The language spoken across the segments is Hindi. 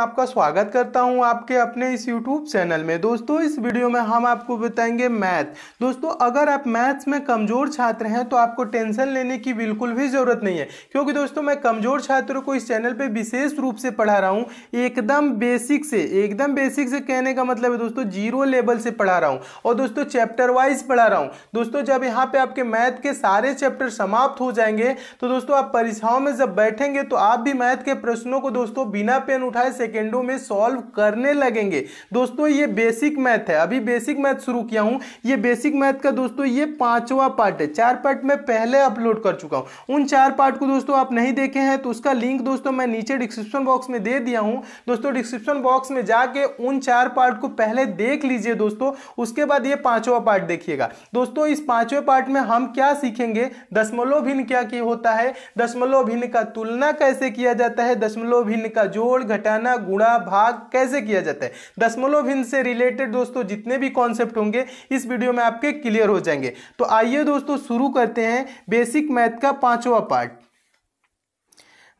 आपका स्वागत करता हूं आपके अपने इस YouTube चैनल में दोस्तों इस वीडियो में हम आपको बताएंगे मैथ दोस्तों अगर आप मैथ्स में कमज़ोर छात्र हैं तो आपको टेंशन लेने की बिल्कुल भी ज़रूरत नहीं है क्योंकि दोस्तों मैं कमज़ोर छात्रों को इस चैनल पे विशेष रूप से पढ़ा रहा हूँ एकदम बेसिक से एकदम बेसिक से कहने का मतलब है दोस्तों जीरो लेवल से पढ़ा रहा हूँ और दोस्तों चैप्टर वाइज पढ़ा रहा हूँ दोस्तों जब यहाँ पे आपके मैथ के सारे चैप्टर समाप्त हो जाएंगे तो दोस्तों आप परीक्षाओं में जब बैठेंगे तो आप भी मैथ के प्रश्नों को दोस्तों बिना पेन उठाए सेकेंडों में सॉल्व करने लगेंगे दोस्तों ये बेसिक मैथ है अभी बेसिक मैथ शुरू किया हूँ ये बेसिक मैथ का दोस्तों ये पांचवा पार्ट है चार पार्ट मैं पहले अपलोड कर चुका हूँ उन चार पार्ट को दोस्तों आप नहीं देखे हैं तो उसका लिंक दोस्तों मैं नीचे डिस्क्रिप्शन बॉक्स में दे दिया हूँ दोस्तों डिस्क्रिप्शन बॉक्स में जाके उन चार पार्ट को पहले देख लीजिए दोस्तों उसके बाद ये पांचवा पार्ट देखिएगा दोस्तों इस पांचवें पार्ट में हम क्या सीखेंगे दशमलव भिन्न क्या होता है दशमलव भिन्न का तुलना कैसे किया जाता है दशमलव भिन्न का जोड़ घटाना घटाना गुणा भाग कैसे किया जाता है दशमलव भिन्न से रिलेटेड दोस्तों जितने भी कॉन्सेप्ट होंगे इस वीडियो में आपके क्लियर हो जाएंगे तो आइए दोस्तों शुरू करते हैं बेसिक मैथ का पांचवा पार्ट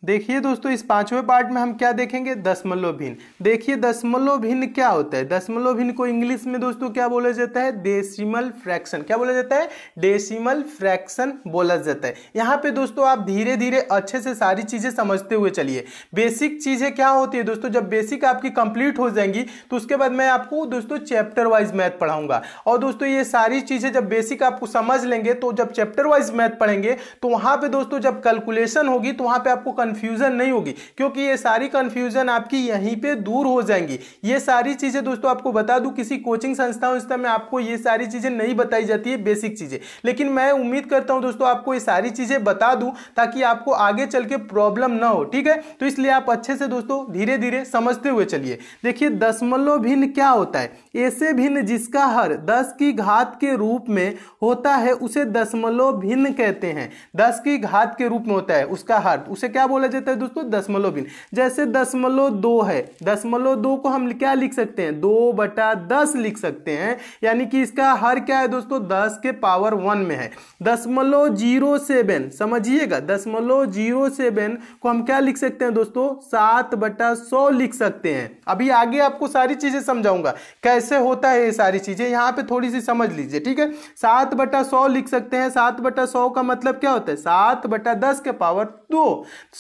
देखिए दोस्तों इस पांचवें पार्ट में हम क्या देखेंगे दशमलव भिन्न देखिए दशमलव भिन्न क्या होता है दशमलव भिन्न को इंग्लिश में दोस्तों क्या बोला जाता है डेसिमल फ्रैक्शन क्या बोला जाता है डेसिमल फ्रैक्शन बोला जाता है यहाँ पे दोस्तों आप धीरे धीरे अच्छे से सारी चीजें समझते हुए चलिए बेसिक चीजें क्या होती है दोस्तों जब बेसिक आपकी कंप्लीट हो जाएंगी तो उसके बाद मैं आपको दोस्तों चैप्टर वाइज मैथ पढ़ाऊंगा और दोस्तों ये सारी चीजें जब बेसिक आपको समझ लेंगे तो जब चैप्टर वाइज मैथ पढ़ेंगे तो वहां पर दोस्तों जब कैलकुलेशन होगी तो वहां पर आपको कंफ्यूजन नहीं होगी क्योंकि ये सारी कंफ्यूजन आपकी यहीं पे दूर हो जाएंगी ये सारी चीज़ें दोस्तों आपको बता दूं किसी कोचिंग संस्था में आपको ये सारी चीज़ें नहीं बताई जाती है बेसिक चीज़ें लेकिन मैं उम्मीद करता हूं दोस्तों आपको ये सारी चीज़ें बता दूं ताकि आपको आगे चल के प्रॉब्लम ना हो ठीक है तो इसलिए आप अच्छे से दोस्तों धीरे धीरे समझते हुए चलिए देखिए दशमलव भिन्न क्या होता है ऐसे भिन्न जिसका हर दस की घात के रूप में होता है उसे दशमलव भिन्न कहते हैं दस की घात के रूप में होता है उसका हर उसे क्या बोल बोला जाता है दोस्तों दशमलव बिन जैसे दशमलव दो है दशमलव दो को हम क्या लिख सकते हैं दो बटा दस लिख सकते हैं यानी कि इसका हर क्या है दोस्तों दस के पावर वन में है दशमलव जीरो सेवन समझिएगा दशमलव जीरो सेवन को हम क्या लिख सकते हैं दोस्तों सात बटा सौ लिख सकते हैं अभी आगे आपको सारी चीजें समझाऊंगा कैसे होता है ये सारी चीजें यहाँ पे थोड़ी सी समझ लीजिए ठीक है सात बटा सौ लिख सकते हैं सात बटा सौ का मतलब क्या होता है सात बटा दस के पावर दो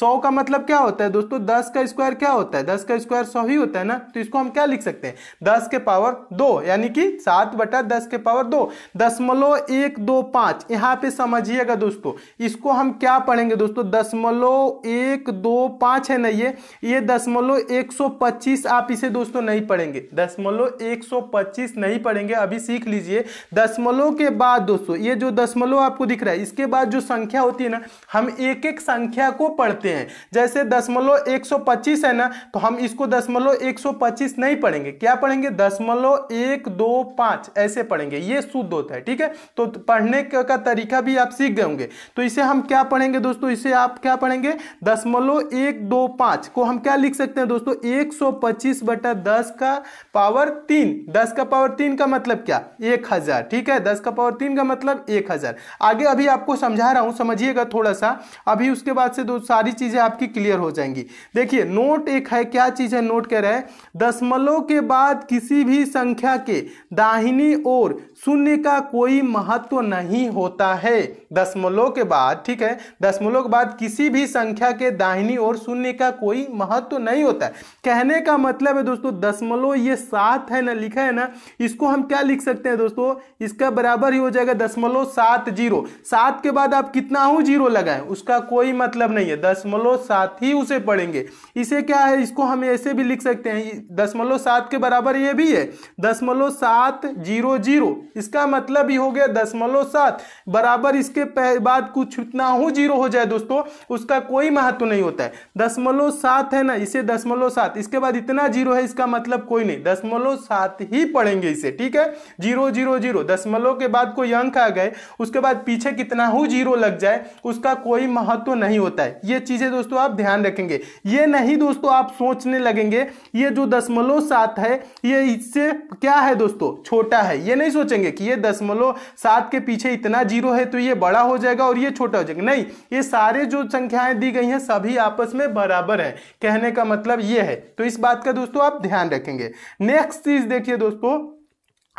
सौ सौ का मतलब क्या होता है दोस्तों दस का स्क्वायर क्या होता है दस का स्क्वायर सौ ही होता है ना तो इसको हम क्या लिख सकते हैं दस के पावर दो यानी कि सात बटा दस के पावर दो दसमलव एक दो पांच यहाँ पे समझिएगा दोस्तों इसको हम क्या पढ़ेंगे दोस्तों दसमलव एक दो पांच है ना ये ये दसमलव एक सौ पच्चीस आप इसे दोस्तों नहीं पढ़ेंगे दसमलव एक सौ पच्चीस नहीं पढ़ेंगे अभी सीख लीजिए दसमलव के बाद दोस्तों ये जो दसमलव आपको दिख रहा है इसके बाद जो संख्या होती है ना हम एक एक संख्या को पढ़ते हैं हैं जैसे दशमलव एक सौ पच्चीस है ना तो हम इसको दशमलव एक सौ पच्चीस नहीं पढ़ेंगे क्या पढ़ेंगे दशमलव एक दो पाँच ऐसे पढ़ेंगे ये शुद्ध होता है ठीक है तो पढ़ने का तरीका भी आप सीख गए होंगे तो इसे हम क्या पढ़ेंगे दोस्तों इसे आप क्या पढ़ेंगे दशमलव एक दो पाँच को हम क्या लिख सकते हैं दोस्तों एक सौ पच्चीस बटा दस का पावर तीन दस का पावर तीन का मतलब क्या एक हजार ठीक है दस का पावर तीन का मतलब एक हजार आगे अभी आपको समझा रहा हूं समझिएगा थोड़ा सा अभी उसके बाद से दो सारी चीज़ें आपकी क्लियर हो जाएंगी देखिए नोट एक है क्या चीज़ है नोट कह रहे हैं दशमलव के बाद किसी भी संख्या के दाहिनी ओर शून्य का कोई महत्व नहीं होता है दशमलव के बाद ठीक है दशमलव के बाद किसी भी संख्या के दाहिनी और शून्य का कोई महत्व नहीं होता है कहने का मतलब है दोस्तों दशमलव ये सात है ना लिखा है ना इसको हम क्या लिख सकते हैं दोस्तों इसका बराबर ही हो जाएगा दशमलव सात जीरो सात के बाद आप कितना हो जीरो लगाएं उसका कोई मतलब नहीं है दशमलव सात ही उसे पढ़ेंगे इसे क्या है इसको हम ऐसे भी लिख सकते हैं दशमलव सात के बराबर ये भी है दशमलव सात जीरो जीरो इसका मतलब ही हो गया दशमलव सात बराबर इसके बाद कुछ इतना हो जीरो हो जाए दोस्तों उसका कोई महत्व नहीं होता है दशमलव सात है ना इसे दशमलव सात इसके बाद इतना जीरो है इसका मतलब कोई नहीं दशमलव सात ही पढ़ेंगे इसे ठीक है जीरो जीरो जीरो दशमलव के बाद कोई अंक आ गए उसके बाद पीछे कितना हो जीरो लग जाए उसका कोई महत्व नहीं होता है ये चीजें दोस्तों आप ध्यान रखेंगे ये नहीं दोस्तों आप सोचने लगेंगे ये जो दशमलव सात है ये इससे क्या है दोस्तों छोटा है ये नहीं सोचेंगे देंगे कि ये दशमलव सात के पीछे इतना जीरो है तो ये बड़ा हो जाएगा और ये छोटा हो जाएगा नहीं ये सारे जो संख्याएं दी गई हैं सभी आपस में बराबर हैं कहने का मतलब ये है तो इस बात का दोस्तों आप ध्यान रखेंगे नेक्स्ट चीज देखिए दोस्तों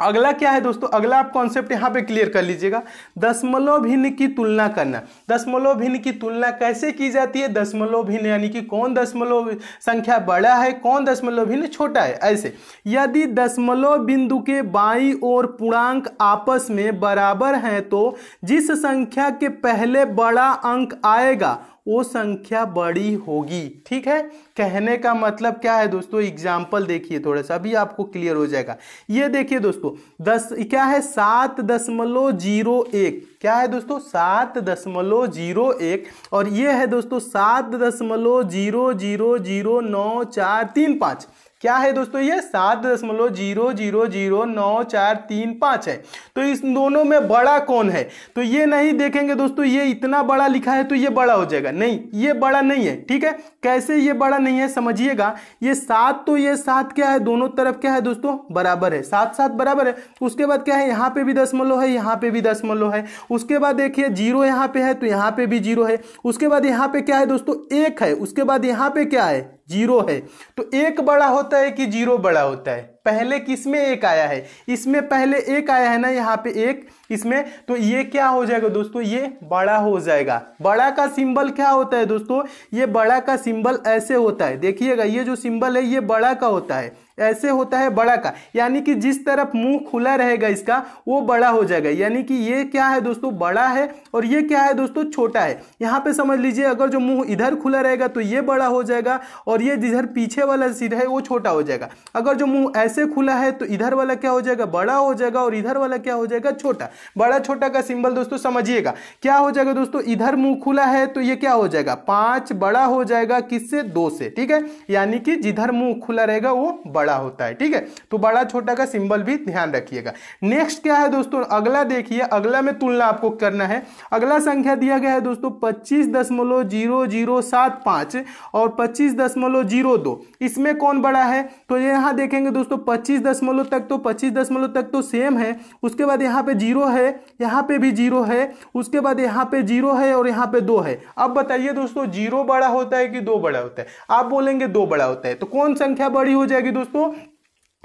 अगला क्या है दोस्तों अगला आप कॉन्सेप्ट यहाँ पे क्लियर कर लीजिएगा दशमलव भिन्न की तुलना करना दशमलव भिन्न की तुलना कैसे की जाती है दशमलव भिन्न यानी कि कौन दशमलव संख्या बड़ा है कौन दशमलव भिन्न छोटा है ऐसे यदि दशमलव बिंदु के बाई और पूर्णांक आपस में बराबर हैं तो जिस संख्या के पहले बड़ा अंक आएगा वो संख्या बड़ी होगी ठीक है कहने का मतलब क्या है दोस्तों एग्जाम्पल देखिए थोड़ा सा अभी आपको क्लियर हो जाएगा ये देखिए दोस्तों दस क्या है सात दशमलव जीरो एक क्या है दोस्तों सात दशमलव जीरो एक और ये है दोस्तों सात दशमलव जीरो जीरो जीरो नौ चार तीन पाँच क्या है दोस्तों ये सात दशमलव जीरो जीरो जीरो नौ चार तीन पाँच है तो इस दोनों में बड़ा कौन है तो ये नहीं देखेंगे दोस्तों ये इतना बड़ा लिखा है तो ये बड़ा हो जाएगा नहीं ये बड़ा नहीं है ठीक है कैसे ये बड़ा नहीं है समझिएगा ये सात तो ये सात क्या है दोनों तरफ क्या है दोस्तों बराबर है सात सात बराबर है उसके बाद क्या है यहाँ पे भी दशमलव है यहाँ पे भी दशमलव है उसके बाद देखिए जीरो यहाँ पे है तो यहाँ पे भी जीरो है उसके बाद यहाँ पे क्या है दोस्तों एक है उसके बाद यहाँ पे क्या है जीरो है तो एक बड़ा होता है कि जीरो बड़ा होता है पहले किस में एक आया है इसमें पहले एक आया है ना यहाँ पे एक इसमें तो ये क्या हो जाएगा दोस्तों ये बड़ा हो जाएगा बड़ा का सिंबल क्या होता है दोस्तों ये बड़ा का सिंबल ऐसे होता है देखिएगा ये जो सिंबल है ये बड़ा का होता है ऐसे होता है बड़ा का यानी कि जिस तरफ मुंह खुला रहेगा इसका वो बड़ा हो जाएगा यानी कि ये क्या है दोस्तों बड़ा है और ये क्या है दोस्तों छोटा है यहाँ पे समझ लीजिए अगर जो मुंह इधर खुला रहेगा तो ये बड़ा हो जाएगा और ये जिधर पीछे वाला सिर है वो छोटा हो जाएगा अगर जो मुंह ऐसे खुला है तो इधर वाला क्या हो जाएगा बड़ा हो जाएगा और इधर वाला क्या हो जाएगा छोटा बड़ा छोटा का सिंबल दोस्तों समझिएगा क्या हो जाएगा दोस्तों इधर मुंह खुला है तो ये क्या हो जाएगा पांच बड़ा हो जाएगा किससे दो से ठीक है यानी कि जिधर मुंह खुला रहेगा वो बड़ा बड़ा होता है ठीक है तो बड़ा छोटा का सिंबल भी ध्यान रखिएगा नेक्स्ट क्या है दोस्तों अगला देखिए अगला में तुलना आपको करना है अगला संख्या दिया गया है दोस्तों पच्चीस और पच्चीस इसमें कौन बड़ा है तो यहाँ देखेंगे दोस्तों पच्चीस तक तो पच्चीस तक तो सेम है उसके बाद यहाँ पे जीरो है यहाँ पे भी जीरो है उसके बाद यहाँ पे जीरो है और यहाँ पे दो है अब बताइए दोस्तों जीरो बड़ा होता है कि दो बड़ा होता है आप बोलेंगे दो बड़ा होता है तो कौन संख्या बड़ी हो जाएगी दोस्तों exemplo,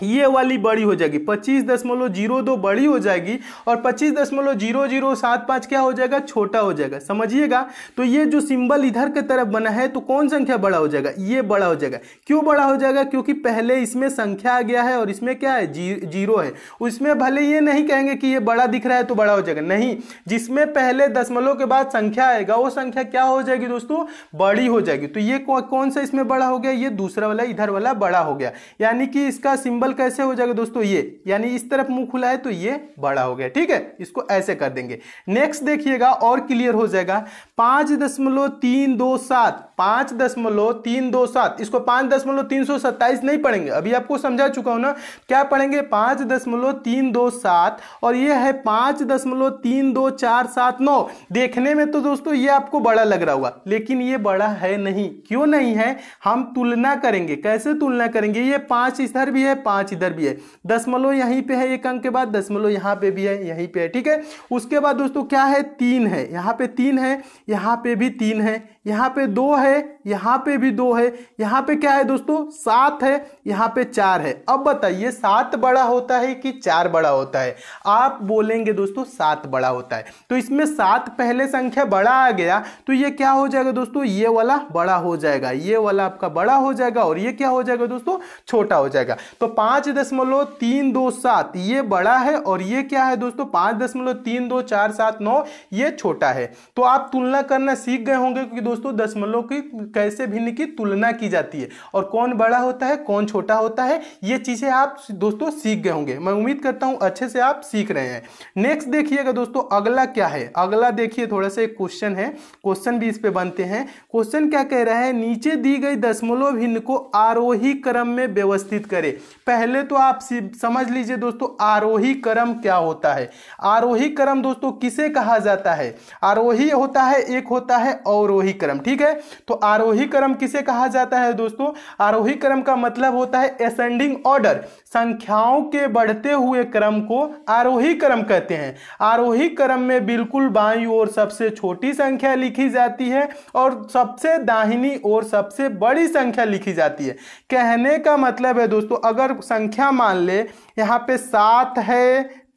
ये वाली बड़ी हो जाएगी पच्चीस दशमलव जीरो दो बड़ी हो जाएगी और पच्चीस दशमलव जीरो जीरो सात पाँच क्या हो जाएगा छोटा हो जाएगा समझिएगा तो ये जो सिंबल इधर के तरफ बना है तो कौन संख्या बड़ा हो जाएगा ये बड़ा हो जाएगा क्यों बड़ा हो जाएगा क्योंकि पहले इसमें संख्या आ गया है और इसमें क्या है जी जीरो है उसमें भले ये नहीं कहेंगे कि ये बड़ा दिख रहा है तो बड़ा हो जाएगा नहीं जिसमें पहले दशमलव के बाद संख्या आएगा वो संख्या क्या हो जाएगी दोस्तों बड़ी हो जाएगी तो ये कौन सा इसमें बड़ा हो गया ये दूसरा वाला इधर वाला बड़ा हो गया यानी कि इसका सिंबल डबल कैसे हो जाएगा दोस्तों ये यानी इस तरफ मुंह खुला है तो ये बड़ा हो गया ठीक है इसको ऐसे कर देंगे नेक्स्ट देखिएगा और क्लियर हो जाएगा पांच दशमलव तीन दो सात पांच दशमलव तीन दो सात इसको पांच दशमलव तीन सौ सत्ताईस नहीं पढ़ेंगे अभी आपको समझा चुका हूं ना क्या पढ़ेंगे पांच दशमलव तीन दो सात और ये है पांच दशमलव तीन दो चार सात नौ देखने में तो दोस्तों ये आपको बड़ा लग रहा होगा लेकिन ये बड़ा है नहीं क्यों नहीं है हम तुलना करेंगे कैसे तुलना करेंगे ये पांच इधर भी है पांच पांच इधर भी है दसमलव यहीं पे है एक अंक के बाद दसमलव यहाँ पे भी है यहीं पे है ठीक है उसके बाद दोस्तों क्या है तीन है यहाँ पे तीन है यहाँ पे भी तीन है यहाँ पे दो है यहाँ पे भी दो है यहाँ पे क्या है दोस्तों सात है यहाँ पे चार है अब बताइए सात बड़ा होता है कि चार बड़ा होता है आप बोलेंगे दोस्तों सात बड़ा होता है तो इसमें सात पहले संख्या बड़ा आ गया तो ये क्या हो जाएगा दोस्तों ये वाला बड़ा हो जाएगा ये वाला आपका बड़ा हो जाएगा और ये क्या हो जाएगा दोस्तों छोटा हो जाएगा तो पांच दशमलव तीन दो सात ये बड़ा है और ये क्या है दोस्तों पांच दशमलव तीन दो चार सात नौ ये छोटा है तो आप तुलना करना सीख गए होंगे क्योंकि दोस्तों दशमलव की कैसे भिन्न की तुलना की जाती है और कौन बड़ा होता है कौन छोटा होता है ये चीज़ें आप दोस्तों सीख गए होंगे मैं उम्मीद करता हूँ अच्छे से आप सीख रहे हैं नेक्स्ट देखिएगा दोस्तों अगला क्या है अगला देखिए थोड़ा सा एक क्वेश्चन है क्वेश्चन भी इस पर बनते हैं क्वेश्चन क्या कह रहा है नीचे दी गई दशमलव भिन्न को आरोही क्रम में व्यवस्थित करें पहले तो आप समझ लीजिए दोस्तों आरोही क्रम क्या होता है आरोही क्रम दोस्तों किसे कहा जाता है आरोही होता है एक होता है अवरोही क्रम ठीक है तो आर आरोही क्रम किसे कहा जाता है दोस्तों आरोही क्रम का मतलब होता है एसेंडिंग ऑर्डर संख्याओं के बढ़ते हुए क्रम को आरोही क्रम कहते हैं आरोही क्रम में बिल्कुल बाई और सबसे छोटी संख्या लिखी जाती है और सबसे दाहिनी और सबसे बड़ी संख्या लिखी जाती है कहने का मतलब है दोस्तों अगर संख्या मान ले यहाँ पे सात है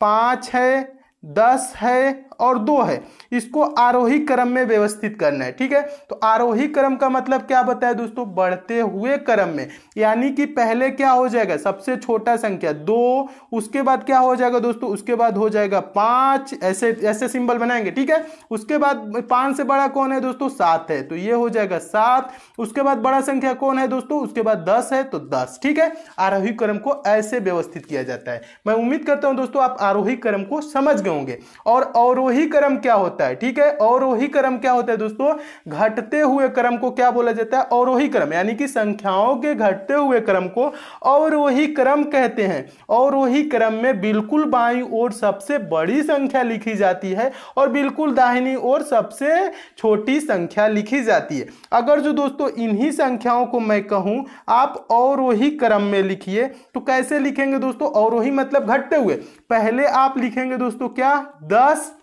पाँच है दस है और दो है इसको आरोही क्रम में व्यवस्थित करना है ठीक है तो आरोही क्रम का मतलब क्या बताया दोस्तों बढ़ते हुए क्रम में यानी कि पहले क्या हो जाएगा सबसे छोटा संख्या दो उसके बाद क्या हो जाएगा दोस्तों उसके बाद हो जाएगा पांच ऐसे ऐसे सिंबल बनाएंगे ठीक है उसके बाद पांच से बड़ा कौन है दोस्तों सात है तो ये हो जाएगा सात उसके बाद बड़ा संख्या कौन है दोस्तों उसके बाद दस है तो दस ठीक है आरोही क्रम को ऐसे व्यवस्थित किया जाता है मैं उम्मीद करता हूं दोस्तों आप आरोही क्रम को समझ गए होंगे और अवरोही अवरोही क्रम क्या होता है ठीक है अवरोही क्रम क्या होता है दोस्तों घटते हुए क्रम को क्या बोला जाता है अवरोही क्रम यानी कि संख्याओं के घटते हुए क्रम को अवरोही क्रम कहते हैं अवरोही क्रम में बिल्कुल बाई ओर सबसे बड़ी संख्या लिखी जाती है और बिल्कुल दाहिनी ओर सबसे छोटी संख्या लिखी जाती है अगर जो दोस्तों इन्हीं संख्याओं को मैं कहूं आप अवरोही क्रम में लिखिए तो कैसे लिखेंगे दोस्तों अवरोही मतलब घटते हुए पहले आप लिखेंगे दोस्तों क्या दस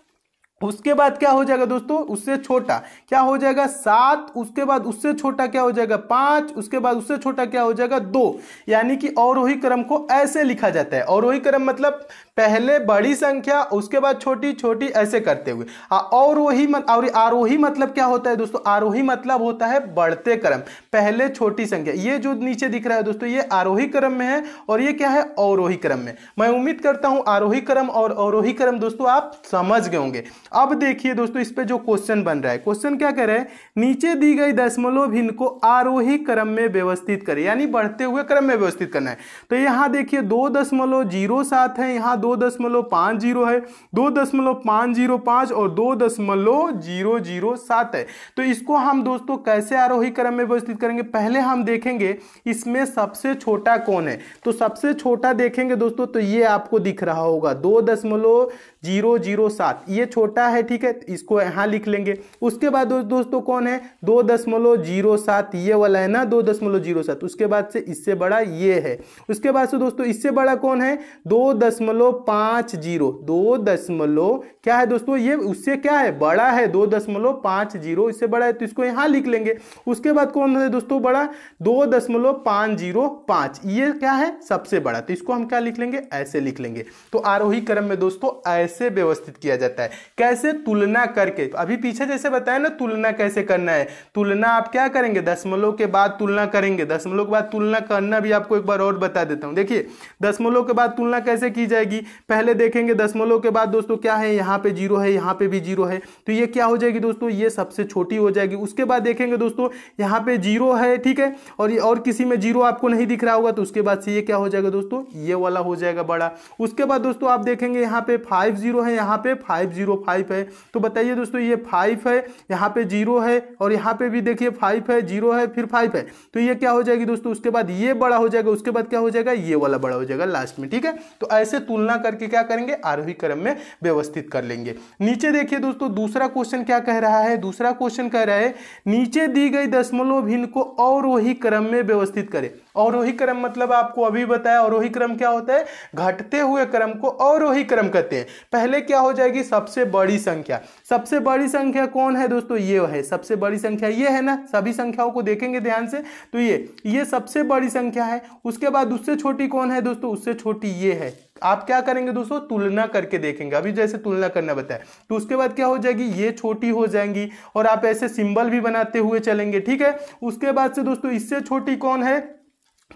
उसके बाद क्या हो जाएगा दोस्तों उससे छोटा क्या हो जाएगा सात उसके बाद उससे छोटा क्या हो जाएगा पांच उसके बाद उससे छोटा क्या हो जाएगा दो यानी कि अवरोही क्रम को ऐसे लिखा जाता है अवरोही क्रम मतलब पहले बड़ी संख्या उसके बाद छोटी छोटी ऐसे करते हुए और वही मत और आरोही मतलब क्या होता है दोस्तों आरोही मतलब होता है बढ़ते क्रम पहले छोटी संख्या ये जो नीचे दिख रहा है दोस्तों ये आरोही क्रम में है और ये क्या है अवरोही क्रम में मैं उम्मीद करता हूँ आरोही क्रम और अवरोही क्रम दोस्तों आप समझ गए होंगे अब देखिए दोस्तों इस पर जो क्वेश्चन बन रहा है क्वेश्चन क्या कह रहे हैं नीचे दी गई दशमलव भिन्न को आरोही क्रम में व्यवस्थित करें यानी बढ़ते हुए क्रम में व्यवस्थित करना है तो यहाँ देखिए दो दशमलव जीरो सात है यहाँ दो दो दशमलव पाँच जीरो है दो दशमलव पाँच जीरो पाँच और दो दशमलव जीरो जीरो सात है तो इसको हम दोस्तों कैसे आरोही क्रम में व्यवस्थित करेंगे पहले हम देखेंगे इसमें सबसे छोटा कौन है तो सबसे छोटा देखेंगे दोस्तों तो ये आपको दिख रहा होगा दो दशमलव जीरो जीरो सात ये छोटा है ठीक है इसको यहाँ लिख लेंगे उसके बाद दोस्तों कौन है दो दशमलव जीरो सात ये वाला है ना दो दशमलव जीरो सात उसके बाद से इससे बड़ा ये है उसके बाद से दोस्तों इससे बड़ा कौन है दो दशमलव पाँच जीरो दो दशमलव क्या है दोस्तों ये उससे क्या है बड़ा है दो दशमलव पाँच जीरो इससे बड़ा है तो इसको यहाँ लिख लेंगे उसके बाद कौन है दोस्तों बड़ा दो दशमलव पाँच जीरो पाँच ये क्या है सबसे बड़ा तो इसको हम क्या लिख लेंगे ऐसे लिख लेंगे तो आरोही क्रम में दोस्तों ऐसे कैसे व्यवस्थित किया जाता है कैसे तुलना करके तो अभी पीछे जैसे बताया ना तुलना कैसे करना है तुलना आप क्या करेंगे दशमलव के बाद तुलना करेंगे दशमलव के बाद तुलना करना भी आपको एक बार और बता देता हूँ देखिए दशमलव के बाद तुलना कैसे की जाएगी पहले देखेंगे दशमलव के बाद दोस्तों क्या है यहाँ पे जीरो है यहाँ पे भी जीरो है तो ये क्या हो जाएगी दोस्तों ये सबसे छोटी हो जाएगी उसके बाद देखेंगे दोस्तों यहाँ पे जीरो है ठीक है और और किसी में जीरो आपको नहीं दिख रहा होगा तो उसके बाद से ये क्या हो जाएगा दोस्तों ये वाला हो जाएगा बड़ा उसके बाद दोस्तों आप देखेंगे यहाँ पे फाइव जीरो है यहाँ पे फाइव जीरो फाइव है तो बताइए दोस्तों ये फाइव है यहाँ पे जीरो है और यहाँ पे भी देखिए फाइव है जीरो है फिर फाइव है तो ये क्या हो जाएगी दोस्तों उसके बाद ये बड़ा हो जाएगा उसके बाद क्या हो जाएगा ये वाला बड़ा हो जाएगा लास्ट में ठीक है तो ऐसे तुलना करके क्या करेंगे आरोही क्रम में व्यवस्थित कर लेंगे नीचे देखिए दोस्तों दूसरा क्वेश्चन क्या कह रहा है दूसरा क्वेश्चन कह रहा है नीचे दी गई दशमलव भिन्न को अवरोही क्रम में व्यवस्थित करें अवरोही क्रम मतलब आपको अभी बताया अवरोही क्रम क्या होता है घटते हुए क्रम को अवरोही क्रम कहते हैं पहले क्या हो जाएगी सबसे बड़ी संख्या सबसे बड़ी संख्या कौन है दोस्तों ये है सबसे बड़ी संख्या ये है ना सभी संख्याओं को देखेंगे ध्यान से तो ये ये सबसे बड़ी संख्या है उसके बाद उससे छोटी कौन है दोस्तों उससे छोटी ये है आप क्या करेंगे दोस्तों तुलना करके देखेंगे अभी जैसे तुलना करना बताया तो उसके बाद क्या हो जाएगी ये छोटी हो जाएंगी और आप ऐसे सिंबल भी बनाते हुए चलेंगे ठीक है उसके बाद से दोस्तों इससे छोटी कौन है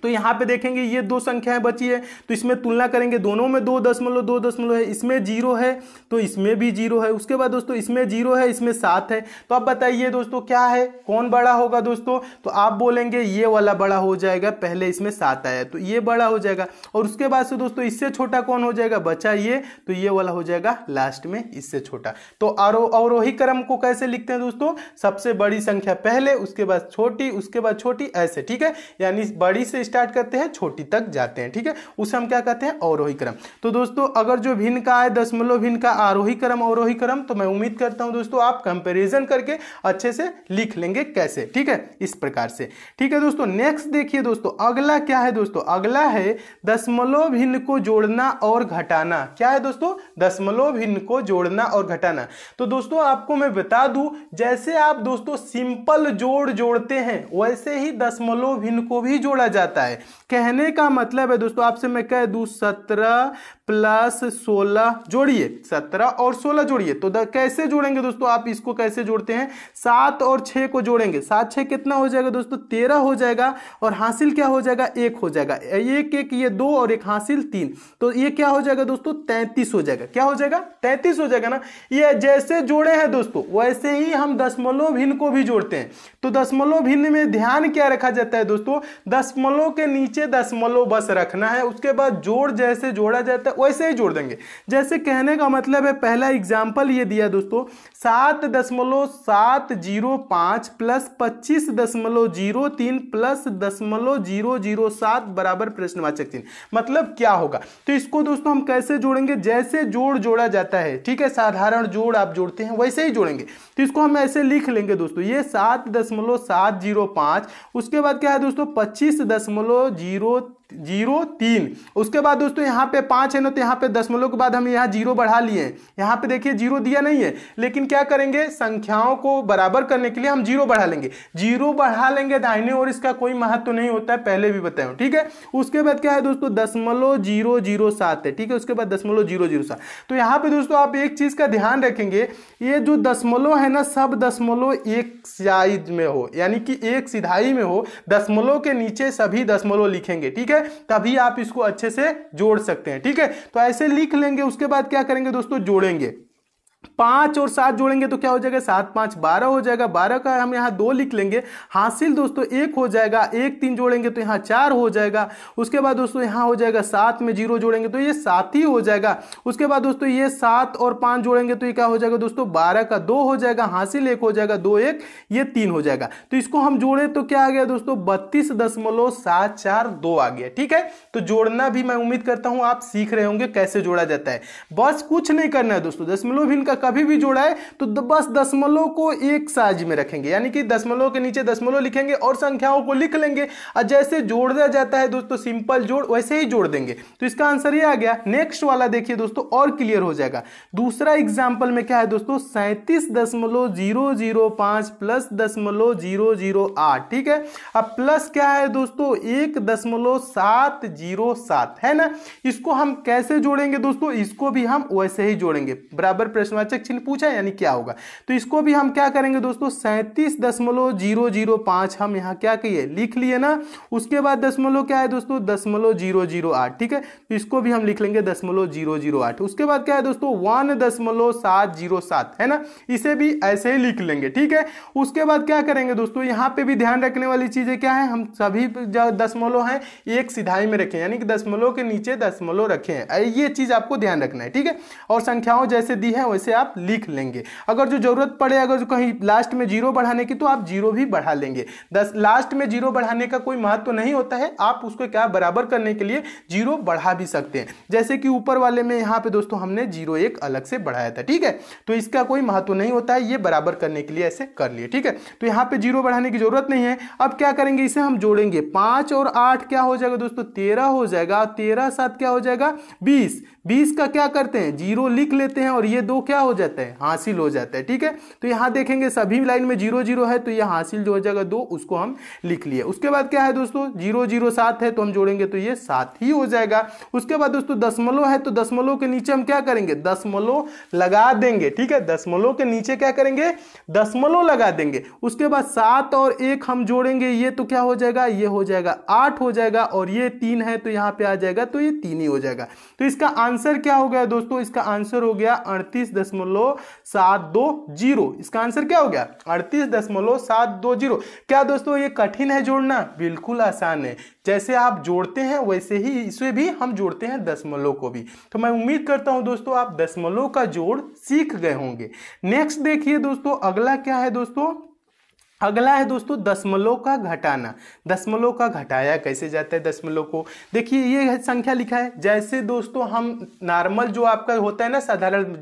तो यहाँ पे देखेंगे ये दो संख्याएं बची है तो इसमें तुलना करेंगे दोनों में दो दशमलव दो दशमलव है इसमें जीरो है तो इसमें भी जीरो है उसके बाद दोस्तों इसमें जीरो है इसमें सात है तो आप बताइए दोस्तों क्या है कौन बड़ा होगा दोस्तों तो आप बोलेंगे ये वाला बड़ा हो जाएगा पहले इसमें सात आया तो ये बड़ा हो जाएगा और उसके बाद से दोस्तों इससे छोटा कौन हो जाएगा बचा ये तो ये वाला हो जाएगा लास्ट में इससे छोटा तो अवरोही क्रम को कैसे लिखते हैं दोस्तों सबसे बड़ी संख्या पहले उसके बाद छोटी उसके बाद छोटी ऐसे ठीक है यानी बड़ी से स्टार्ट करते हैं छोटी तक जाते हैं ठीक है उसे हम क्या कहते हैं अवरोही क्रम तो दोस्तों अगर जो भिन्न का है दशमलव भिन्न का आरोही क्रम अवरोही क्रम तो मैं उम्मीद करता हूं दोस्तों आप कंपेरिजन करके अच्छे से लिख लेंगे कैसे ठीक है इस प्रकार से ठीक है दोस्तों नेक्स्ट देखिए दोस्तों अगला क्या है दोस्तों अगला है दशमलव भिन्न को जोड़ना और घटाना क्या है दोस्तों दशमलव भिन्न को जोड़ना और घटाना तो दोस्तों आपको मैं बता दूं जैसे आप दोस्तों सिंपल जोड़ जोड़ते हैं वैसे ही दशमलव भिन्न को भी जोड़ा जाता जाता है कहने का मतलब है दोस्तों आपसे मैं कह दू सत्रह प्लस सोलह जोड़िए सत्रह और सोलह जोड़िए तो कैसे जोड़ेंगे दोस्तों आप इसको कैसे जोड़ते हैं सात और छः को जोड़ेंगे सात छः कितना हो जाएगा दोस्तों तेरह हो जाएगा और हासिल क्या हो जाएगा एक हो जाएगा एक एक ये दो और एक हासिल तीन तो ये क्या हो जाएगा दोस्तों तैंतीस हो जाएगा क्या हो जाएगा तैंतीस हो जाएगा ना ये जैसे जोड़े हैं दोस्तों वैसे ही हम दशमलव भिन्न को भी जोड़ते हैं तो दशमलव भिन्न में ध्यान क्या रखा जाता है दोस्तों दशमलव के नीचे दशमलव बस रखना है उसके बाद जोड़ जैसे जोड़ा जाता है वैसे ही जोड़ देंगे जैसे कहने का मतलब है पहला एग्जाम्पल ये दिया दोस्तों सात दशमलव सात जीरो पाँच प्लस पच्चीस दशमलव जीरो तीन प्लस दशमलव जीरो जीरो सात बराबर प्रश्नवाचक चिन्ह मतलब क्या होगा तो इसको दोस्तों हम कैसे जोड़ेंगे जैसे जोड़ जोड़ा जाता है ठीक है साधारण जोड़ आप जोड़ते हैं वैसे ही जोड़ेंगे तो इसको हम ऐसे लिख लेंगे दोस्तों ये सात दशमलव सात जीरो पाँच उसके बाद क्या है दोस्तों पच्चीस दशमलव जीरो जीरो तीन उसके बाद दोस्तों यहाँ पे पाँच है ना तो यहाँ पे दशमलव के बाद हम यहाँ जीरो बढ़ा लिए यहाँ पे देखिए जीरो दिया नहीं है लेकिन क्या करेंगे संख्याओं को बराबर करने के लिए हम जीरो बढ़ा लेंगे जीरो बढ़ा लेंगे दाहिने और इसका कोई महत्व तो नहीं होता है पहले भी बताए ठीक है उसके बाद क्या है दोस्तों दशमलव जीरो जीरो सात है ठीक है उसके बाद दशमलव जीरो जीरो सात तो यहाँ पर दोस्तों आप एक चीज़ का ध्यान रखेंगे ये जो दशमलव है ना सब दशमलव एक साइज में हो यानी कि एक सिधाई में हो दशमलव के नीचे सभी दशमलव लिखेंगे ठीक है तभी आप इसको अच्छे से जोड़ सकते हैं ठीक है तो ऐसे लिख लेंगे उसके बाद क्या करेंगे दोस्तों जोड़ेंगे पांच और सात जोड़ेंगे तो क्या हो जाएगा सात पांच बारह हो जाएगा बारह का हम यहाँ दो लिख लेंगे हासिल दोस्तों एक हो जाएगा एक तीन जोड़ेंगे तो यहाँ चार हो जाएगा उसके बाद दोस्तों यहाँ हो जाएगा सात में जीरो जोड़ेंगे तो ये सात ही हो जाएगा उसके बाद दोस्तों ये सात और पांच जोड़ेंगे तो ये क्या हो जाएगा दोस्तों बारह का दो हो जाएगा हासिल एक हो जाएगा दो एक ये तीन हो जाएगा तो इसको हम जोड़े तो क्या आ गया दोस्तों बत्तीस दशमलव सात चार दो आ गया ठीक है तो जोड़ना भी मैं उम्मीद करता हूं आप सीख रहे होंगे कैसे जोड़ा जाता है बस कुछ नहीं करना है दोस्तों दशमलव भिन्न का का कभी भी जोड़ा है तो बस दशमलव को एक साइज में रखेंगे यानी कि दशमलव के नीचे दशमलव लिखेंगे और संख्याओं को लिख लेंगे और जैसे जोड़ दिया जाता है दोस्तों सिंपल जोड़ वैसे ही जोड़ देंगे तो इसका आंसर ये आ गया नेक्स्ट वाला देखिए दोस्तों और क्लियर हो जाएगा दूसरा एग्जाम्पल में क्या है दोस्तों सैंतीस दशमलव जीरो जीरो पांच प्लस दशमलव जीरो जीरो आठ ठीक है अब प्लस क्या है दोस्तों एक दशमलव सात जीरो सात है ना इसको हम कैसे जोड़ेंगे दोस्तों इसको भी हम वैसे ही जोड़ेंगे बराबर प्रश्न प्रश्नवाचक चिन्ह पूछा है यानी क्या होगा तो इसको भी हम क्या करेंगे दोस्तों सैंतीस दशमलव जीरो जीरो पांच हम यहाँ क्या कहिए लिख लिए ना उसके बाद दशमलव क्या है दोस्तों दशमलव जीरो जीरो आठ ठीक है तो इसको भी हम लिख लेंगे दशमलव जीरो जीरो आठ उसके बाद क्या है दोस्तों वन दशमलव सात जीरो सात है ना इसे भी ऐसे ही लिख लेंगे ठीक है उसके बाद क्या करेंगे दोस्तों यहाँ पे भी ध्यान रखने वाली चीजें क्या है हम सभी दशमलव है एक सिधाई में रखें यानी कि दशमलव के नीचे दशमलव रखें ये चीज आपको ध्यान रखना है ठीक है और संख्याओं जैसे दी है वैसे आप लिख लेंगे अगर जो जरूरत पड़े अगर जो कहीं लास्ट में जीरो बढ़ाने की तो आप जीरो भी बढ़ा लेंगे दस लास्ट में जीरो बढ़ाने का कोई महत्व तो नहीं होता है आप उसको क्या बराबर करने के लिए जीरो बढ़ा भी सकते हैं जैसे कि ऊपर वाले में यहाँ पे दोस्तों हमने जीरो एक अलग से बढ़ाया था ठीक है तो इसका कोई महत्व तो नहीं होता है ये बराबर करने के लिए ऐसे कर लिए ठीक है तो यहाँ पे जीरो बढ़ाने की जरूरत नहीं है अब क्या करेंगे इसे हम जोड़ेंगे पांच और आठ क्या हो जाएगा दोस्तों तेरह हो जाएगा तेरह सात क्या हो जाएगा बीस बीस का क्या करते हैं जीरो लिख लेते हैं और ये दो क्या क्या हो जाता है हासिल हो जाता है ठीक है तो यहां देखेंगे सभी लाइन में जीरो जीरो है तो ये हासिल जो हो जाएगा दो उसको हम लिख लिए उसके बाद क्या है दोस्तों जीरो जीरो सात है तो हम जोड़ेंगे तो ये सात ही हो जाएगा उसके बाद दोस्तों दसमलो है तो दसमलो के नीचे हम क्या करेंगे दसमलो लगा देंगे ठीक है दसमलो के नीचे क्या करेंगे दसमलो लगा देंगे उसके बाद सात और एक हम जोड़ेंगे ये तो क्या हो जाएगा ये हो जाएगा आठ हो जाएगा और ये तीन है तो यहाँ पे आ जाएगा तो ये तीन ही हो जाएगा तो इसका आंसर क्या हो गया दोस्तों इसका आंसर हो गया अड़तीस दशमलव सात दो जीरो इसका आंसर क्या हो गया अड़तीस दशमलव सात दो जीरो क्या दोस्तों ये कठिन है जोड़ना बिल्कुल आसान है जैसे आप जोड़ते हैं वैसे ही इसे भी हम जोड़ते हैं दशमलव को भी तो मैं उम्मीद करता हूं दोस्तों आप दशमलव का जोड़ सीख गए होंगे नेक्स्ट देखिए दोस्तों अगला क्या है दोस्तों अगला है दोस्तों दशमलव का घटाना दशमलव का घटाया कैसे जाता है दशमलव को देखिए ये संख्या लिखा है जैसे दोस्तों हम नॉर्मल जो आपका होता है ना साधारण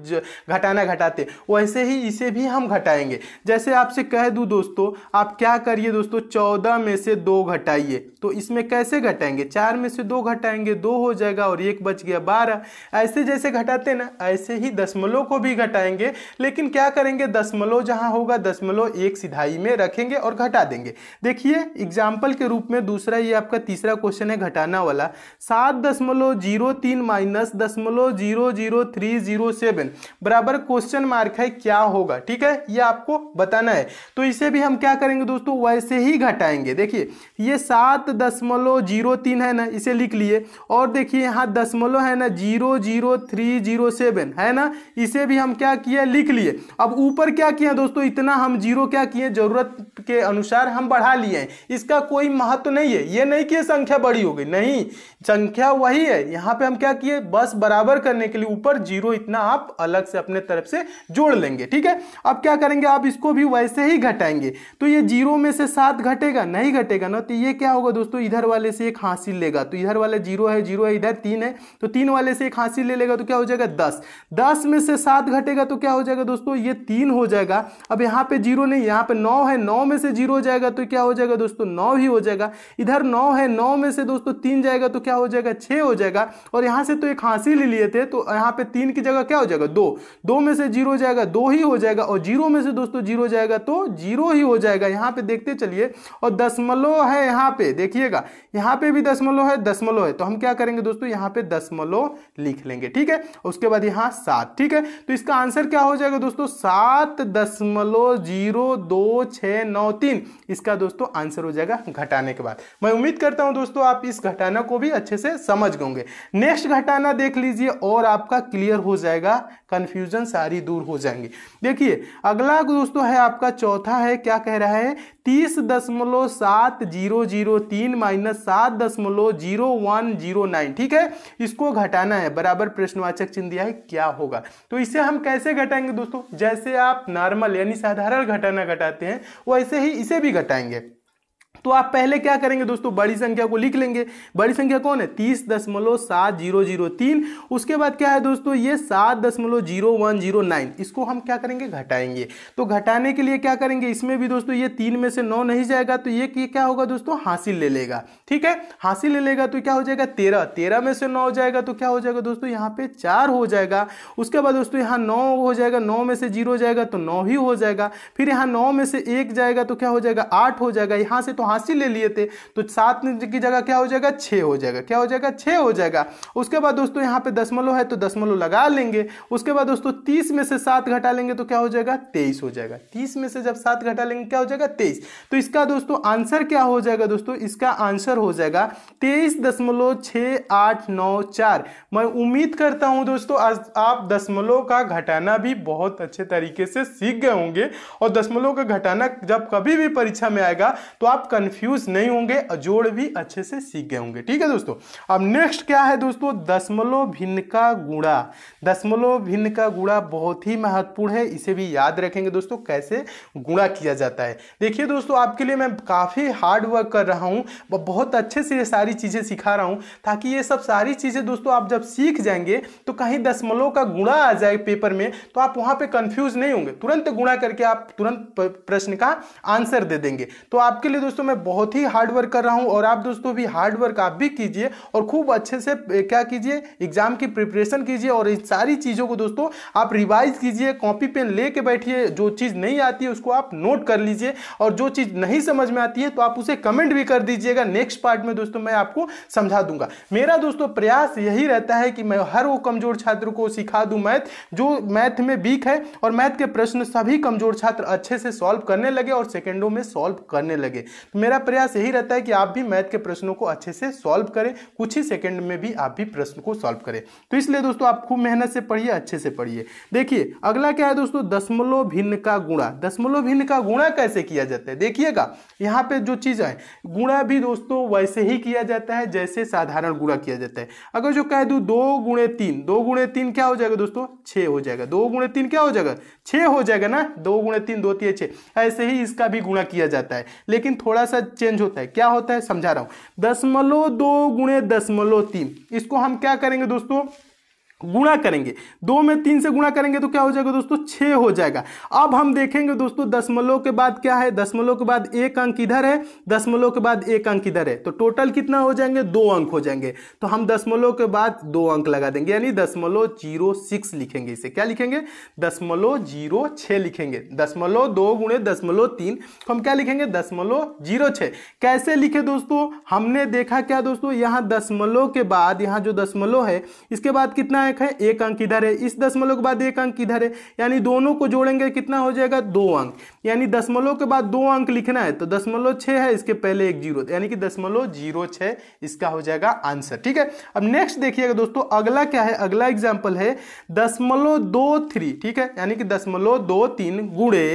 घटाना घटाते वैसे ही इसे भी हम घटाएंगे जैसे आपसे कह दूँ दोस्तों आप क्या करिए दोस्तों चौदह में से दो घटाइए तो इसमें कैसे घटाएंगे चार में से दो घटाएंगे दो हो जाएगा और एक बच गया बारह ऐसे जैसे घटाते ना ऐसे ही दशमलव को भी घटाएंगे लेकिन क्या करेंगे दशमलव जहाँ होगा दशमलव एक सिधाई में रख रखेंगे और घटा देंगे देखिए एग्जाम्पल के रूप में दूसरा ये आपका तीसरा क्वेश्चन है घटाना वाला सात दशमलव जीरो तीन माइनस दशमलव zero zero three zero seven बराबर क्वेश्चन मार्क है क्या होगा ठीक है ये आपको बताना है तो इसे भी हम क्या करेंगे दोस्तों वैसे ही घटाएंगे देखिए ये सात दशमलव जीरो तीन है ना इसे लिख लिए और देखिए यहाँ दशमलव है ना zero zero three zero seven है ना इसे भी हम क्या किया लिख लिए अब ऊपर क्या किया दोस्तों इतना हम जीरो क्या किए जरूरत के अनुसार हम बढ़ा लिए हैं इसका कोई महत्व तो नहीं है ये नहीं कि संख्या बड़ी हो गई नहीं संख्या वही है यहाँ पे हम क्या किए बस बराबर करने के लिए ऊपर जीरो इतना आप अलग से अपने तरफ से जोड़ लेंगे ठीक है अब क्या करेंगे आप इसको भी वैसे ही घटाएंगे तो ये जीरो में से सात घटेगा नहीं घटेगा ना तो ये क्या होगा दोस्तों इधर वाले से एक हासिल लेगा तो इधर वाला जीरो है जीरो है इधर तीन है तो तीन वाले से एक हासिल ले लेगा तो क्या हो जाएगा दस दस में से सात घटेगा तो क्या हो जाएगा दोस्तों ये तीन हो जाएगा अब यहाँ पे जीरो नहीं यहाँ पे नौ है नौ में से जीरो जाएगा तो क्या हो जाएगा दोस्तों नौ ही हो जाएगा इधर नौ है नौ में से दोस्तों तीन जाएगा तो क्या हो जाएगा छः हो जाएगा और यहाँ से तो एक हाँसी ले लिए थे तो यहाँ पे तीन की जगह क्या हो जाएगा दो दो में से जीरो जाएगा दो ही हो जाएगा और जीरो में से दोस्तों जीरो जाएगा तो जीरो ही हो जाएगा यहाँ पे देखते चलिए और दसमलव है यहाँ पे देखिएगा यहाँ पे भी दसमलव है दसमलव है तो हम क्या करेंगे दोस्तों यहाँ पे दसमलव लिख लेंगे ठीक है उसके बाद यहाँ सात ठीक है तो इसका आंसर क्या हो जाएगा दोस्तों सात दशमलव जीरो दो छः नौ तीन इसका दोस्तों आंसर हो जाएगा घटाने के बाद मैं उम्मीद करता हूं दोस्तों आप इस घटाना को भी अच्छे से समझ गए नेक्स्ट घटाना देख लीजिए और आपका क्लियर हो जाएगा कन्फ्यूजन सारी दूर हो जाएंगी देखिए अगला दोस्तों है आपका चौथा है क्या कह रहा है तीस दशमलव सात जीरो जीरो तीन माइनस सात दशमलव जीरो वन जीरो नाइन ठीक है इसको घटाना है बराबर प्रश्नवाचक चिन्ह दिया है क्या होगा तो इसे हम कैसे घटाएंगे दोस्तों जैसे आप नॉर्मल यानी साधारण घटाना घटाते हैं वैसे ही इसे भी घटाएंगे तो आप पहले क्या करेंगे दोस्तों बड़ी संख्या को लिख लेंगे बड़ी संख्या कौन है तीस दशमलव सात जीरो जीरो तीन उसके बाद क्या है दोस्तों ये सात दशमलव जीरो वन जीरो नाइन इसको हम क्या करेंगे घटाएंगे तो घटाने के लिए क्या करेंगे इसमें भी दोस्तों ये तीन में से नौ नहीं जाएगा तो ये क्या होगा दोस्तों हासिल ले लेगा ठीक है हासिल ले लेगा तो क्या हो जाएगा तेरह तेरह में से नौ हो जाएगा तो क्या हो जाएगा दोस्तों यहाँ पे चार हो जाएगा उसके बाद दोस्तों यहाँ नौ हो जाएगा नौ में से जीरो जाएगा तो नौ ही हो जाएगा फिर यहाँ नौ में से एक जाएगा तो क्या हो जाएगा आठ हो जाएगा यहाँ से तो तो फांसी ले लिए थे तो सात की जगह क्या हो जाएगा छः हो जाएगा क्या हो जाएगा छः हो जाएगा उसके बाद दोस्तों यहाँ पे दसमलव है तो दसमलव लगा लेंगे उसके बाद दोस्तों तीस में से सात घटा लेंगे तो क्या हो जाएगा तेईस हो जाएगा तीस में से जब सात घटा लेंगे क्या हो जाएगा तेईस तो इसका दोस्तों आंसर क्या हो जाएगा दोस्तों इसका आंसर हो जाएगा तेईस दशमलव छः आठ नौ चार मैं उम्मीद करता हूँ दोस्तों आज आप दशमलव का घटाना भी बहुत अच्छे तरीके से सीख गए होंगे और दशमलव का घटाना जब कभी भी परीक्षा में आएगा तो आप कंफ्यूज नहीं होंगे अजोड़ भी अच्छे से सीख गए होंगे ठीक है दोस्तों अब नेक्स्ट क्या है दोस्तों दशमलव भिन्न का गुणा दशमलव भिन्न का गुणा बहुत ही महत्वपूर्ण है इसे भी याद रखेंगे दोस्तों कैसे गुणा किया जाता है देखिए दोस्तों आपके लिए मैं काफ़ी हार्ड वर्क कर रहा हूँ बहुत अच्छे से ये सारी चीज़ें सिखा रहा हूँ ताकि ये सब सारी चीज़ें दोस्तों आप जब सीख जाएंगे तो कहीं दशमलव का गुणा आ जाए पेपर में तो आप वहां पर कंफ्यूज नहीं होंगे तुरंत गुणा करके आप तुरंत प्रश्न का आंसर दे देंगे तो आपके लिए दोस्तों दोस्तों मैं बहुत ही हार्ड वर्क कर रहा हूँ और आप दोस्तों भी हार्ड वर्क आप भी कीजिए और खूब अच्छे से क्या कीजिए एग्जाम की प्रिपरेशन कीजिए और इन सारी चीज़ों को दोस्तों आप रिवाइज कीजिए कॉपी पेन ले बैठिए जो चीज़ नहीं आती है उसको आप नोट कर लीजिए और जो चीज़ नहीं समझ में आती है तो आप उसे कमेंट भी कर दीजिएगा नेक्स्ट पार्ट में दोस्तों मैं आपको समझा दूंगा मेरा दोस्तों प्रयास यही रहता है कि मैं हर वो कमजोर छात्र को सिखा दूं मैथ जो मैथ में वीक है और मैथ के प्रश्न सभी कमजोर छात्र अच्छे से सॉल्व करने लगे और सेकेंडों में सॉल्व करने लगे मेरा प्रयास यही रहता है कि आप भी मैथ के प्रश्नों को अच्छे से सॉल्व करें कुछ ही सेकेंड में भी आप भी प्रश्न को सॉल्व करें तो इसलिए दोस्तों आप खूब मेहनत से पढ़िए अच्छे से पढ़िए देखिए अगला क्या है दोस्तों दशमलव भिन्न का गुणा दशमलव भिन्न का गुणा कैसे किया जाता है देखिएगा यहाँ पे जो चीज़ है गुणा भी दोस्तों वैसे ही किया जाता है जैसे साधारण गुणा किया जाता है अगर जो कह दूँ दो गुणे तीन दो गुणे तीन क्या हो जाएगा दोस्तों छः हो जाएगा दो गुणे तीन क्या हो जाएगा छः हो जाएगा ना दो गुणे तीन दो तीन छः ऐसे ही इसका भी गुणा किया जाता है लेकिन थोड़ा सा चेंज होता है क्या होता है समझा रहा हूँ दशमलव दो गुणे दशमलव तीन इसको हम क्या करेंगे दोस्तों गुणा करेंगे दो में तीन से गुणा करेंगे तो क्या हो जाएगा दोस्तों छः हो जाएगा अब हम देखेंगे दोस्तों दशमलव के बाद क्या है दशमलव के बाद एक अंक इधर है दशमलव के बाद एक अंक इधर है तो टोटल कितना हो जाएंगे दो अंक हो जाएंगे तो हम दशमलव के बाद दो अंक लगा देंगे यानी दशमलव जीरो सिक्स लिखेंगे इसे क्या लिखेंगे दशमलव जीरो छः लिखेंगे दशमलव दो गुणे दशमलव तीन तो हम क्या लिखेंगे दशमलव जीरो छः कैसे लिखे दोस्तों हमने देखा क्या दोस्तों यहाँ दशमलव के बाद यहाँ जो दशमलव है इसके बाद कितना है अंक है एक अंक इधर है इस दशमलव के बाद एक अंक इधर है यानी दोनों को जोड़ेंगे कितना हो जाएगा दो अंक यानी दशमलव के बाद दो अंक लिखना है तो दशमलव छः है इसके पहले एक जीरो यानी कि दशमलव जीरो छः इसका हो जाएगा आंसर ठीक है अब नेक्स्ट देखिएगा दोस्तों अगला क्या है अगला एग्जाम्पल है दशमलव दो थ्री ठीक है यानी कि दशमलव दो तीन गुड़े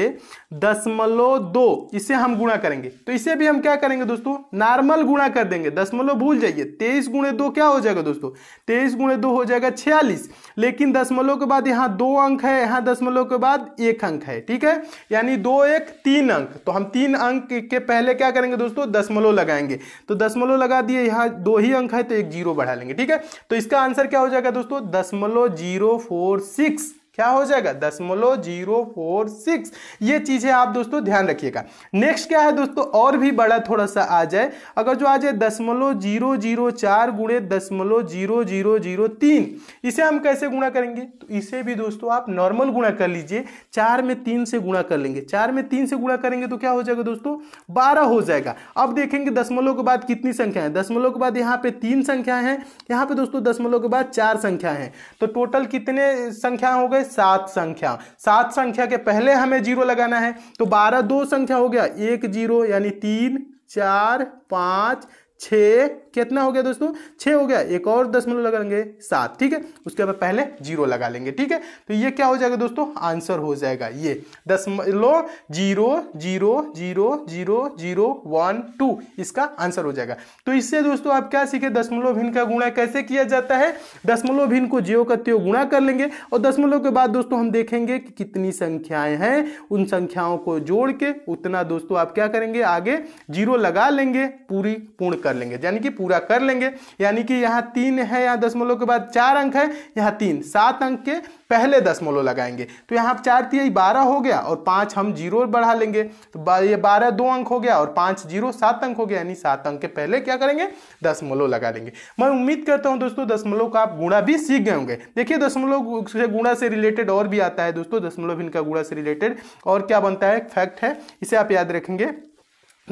दशमलव दो इसे हम गुणा करेंगे तो इसे भी हम क्या करेंगे दोस्तों नॉर्मल गुणा कर देंगे दशमलव भूल जाइए तेईस गुणे दो क्या हो जाएगा दोस्तों तेईस गुणे दो हो जाएगा छियालीस चालीस लेकिन दशमलव के बाद यहाँ दो अंक है यहाँ दशमलव के बाद एक अंक है ठीक है यानी दो एक तीन अंक तो हम तीन अंक के पहले क्या करेंगे दोस्तों दशमलव लगाएंगे तो दशमलव लगा दिए यहाँ दो ही अंक है तो एक जीरो बढ़ा लेंगे ठीक है तो इसका आंसर क्या हो जाएगा दोस्तों दशमलव जीरो फोर सिक्स क्या हो जाएगा दशमलव जीरो फोर सिक्स ये चीज़ें आप दोस्तों ध्यान रखिएगा नेक्स्ट क्या है दोस्तों और भी बड़ा थोड़ा सा आ जाए अगर जो आ जाए दशमलव जीरो जीरो चार गुणे दशमलव जीरो जीरो जीरो तीन इसे हम कैसे गुणा करेंगे तो इसे भी दोस्तों आप नॉर्मल गुणा कर लीजिए चार में तीन से गुणा कर लेंगे चार में तीन से गुणा करेंगे तो क्या हो जाएगा दोस्तों बारह हो जाएगा अब देखेंगे दशमलव के बाद कितनी संख्या है दशमलव के बाद यहाँ पे तीन संख्या है यहाँ पे दोस्तों दशमलव के बाद चार संख्या है तो टोटल कितने संख्या हो गए सात संख्या सात संख्या के पहले हमें जीरो लगाना है तो बारह दो संख्या हो गया एक जीरो यानी तीन चार पांच छ कितना हो गया दोस्तों छः हो गया एक और दसमलव लगाएंगे सात ठीक है उसके बाद पहले जीरो लगा लेंगे ठीक है तो ये क्या हो जाएगा दोस्तों आंसर हो जाएगा ये दसमलव zero zero zero zero zero one two इसका आंसर हो जाएगा तो इससे दोस्तों आप क्या सीखे दसमलव भिन्न का गुणा कैसे किया जाता है दसमलव भिन्न को जियो का त्यो गुणा कर लेंगे और दसमलव के बाद दोस्तों हम देखेंगे कि कितनी संख्याएं हैं उन संख्याओं को जोड़ के उतना दोस्तों आप क्या करेंगे आगे जीरो लगा लेंगे पूरी पूर्ण कर लेंगे यानी कि पूरा कर लेंगे यानी कि यहाँ तीन है यहाँ दसमलव के बाद चार अंक है यहाँ तीन सात अंक के पहले दसमलव लगाएंगे तो यहाँ चार तीन बारह हो गया और पाँच हम जीरो बढ़ा लेंगे तो ये बारह दो अंक हो गया और पाँच जीरो सात अंक हो गया यानी सात अंक के पहले क्या करेंगे दसमलव लगा देंगे मैं उम्मीद करता हूँ दोस्तों दसमलव का आप गुणा भी सीख गए होंगे देखिए दसमलव से गुणा से रिलेटेड और भी आता है दोस्तों दसमलव इनका गुणा से रिलेटेड और क्या बनता है फैक्ट है इसे आप याद रखेंगे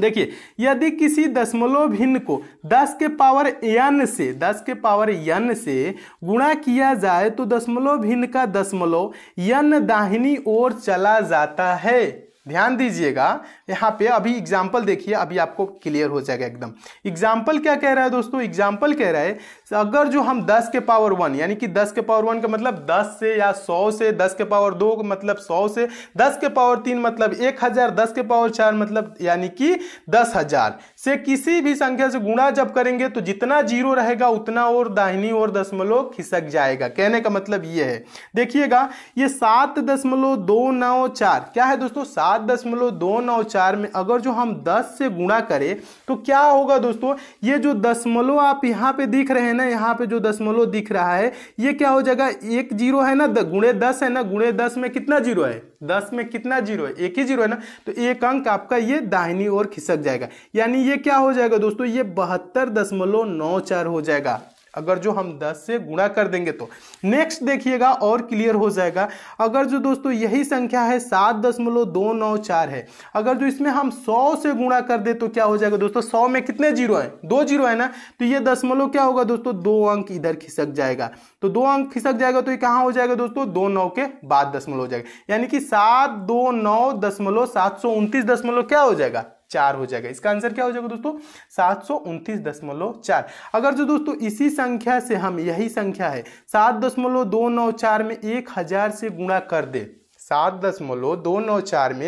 देखिए यदि किसी दशमलव भिन्न को 10 के पावर एन से 10 के पावर यन से गुणा किया जाए तो दशमलव भिन्न का दशमलव यन दाहिनी ओर चला जाता है ध्यान दीजिएगा यहाँ पे अभी एग्जाम्पल देखिए अभी आपको क्लियर हो जाएगा एकदम एग्जाम्पल क्या कह रहा है दोस्तों एग्जाम्पल कह रहा है अगर जो हम दस के पावर वन यानी कि दस के पावर वन का मतलब दस से या सौ से दस के पावर दो मतलब सौ से दस के पावर तीन मतलब एक हजार दस के पावर चार मतलब यानी कि दस हजार से किसी भी संख्या से गुणा जब करेंगे तो जितना जीरो रहेगा उतना और दाहिनी और दशमलव खिसक जाएगा कहने का मतलब ये है देखिएगा ये सात दो नौ चार क्या है दोस्तों सात दो नौ चार में अगर जो हम दस से गुणा करें तो क्या होगा दोस्तों ये जो दशमलव आप यहाँ पे दिख रहे हैं ना यहाँ पे जो दशमलव दिख रहा है ये क्या हो जाएगा एक जीरो है ना गुणे दस है ना गुणे दस में कितना जीरो है दस में कितना जीरो है एक ही जीरो है ना तो एक अंक आपका ये दाहिनी ओर खिसक जाएगा यानी ये क्या हो जाएगा दोस्तों ये बहत्तर दशमलव नौ चार हो जाएगा अगर जो हम 10 से गुणा कर देंगे तो नेक्स्ट देखिएगा और क्लियर हो जाएगा अगर जो दोस्तों यही संख्या है सात दशमलव दो नौ चार है अगर जो इसमें हम 100 से गुणा कर दे तो क्या हो जाएगा दोस्तों 100 में कितने जीरो हैं दो जीरो है ना तो ये दशमलव क्या होगा दोस्तों दो अंक इधर खिसक जाएगा तो दो अंक खिसक जाएगा तो ये कहाँ हो जाएगा दोस्तों दो नौ के बाद दशमलव हो जाएगा यानी कि सात दो नौ दशमलव सात सौ उनतीस दशमलव क्या हो जाएगा चार हो जाएगा इसका आंसर क्या हो जाएगा दोस्तों सात सौ उनतीस दशमलव चार अगर जो दोस्तों इसी संख्या से हम यही संख्या है सात दशमलव दो नौ चार में एक हजार से गुणा कर दे सात दशमलव दो नौ चार में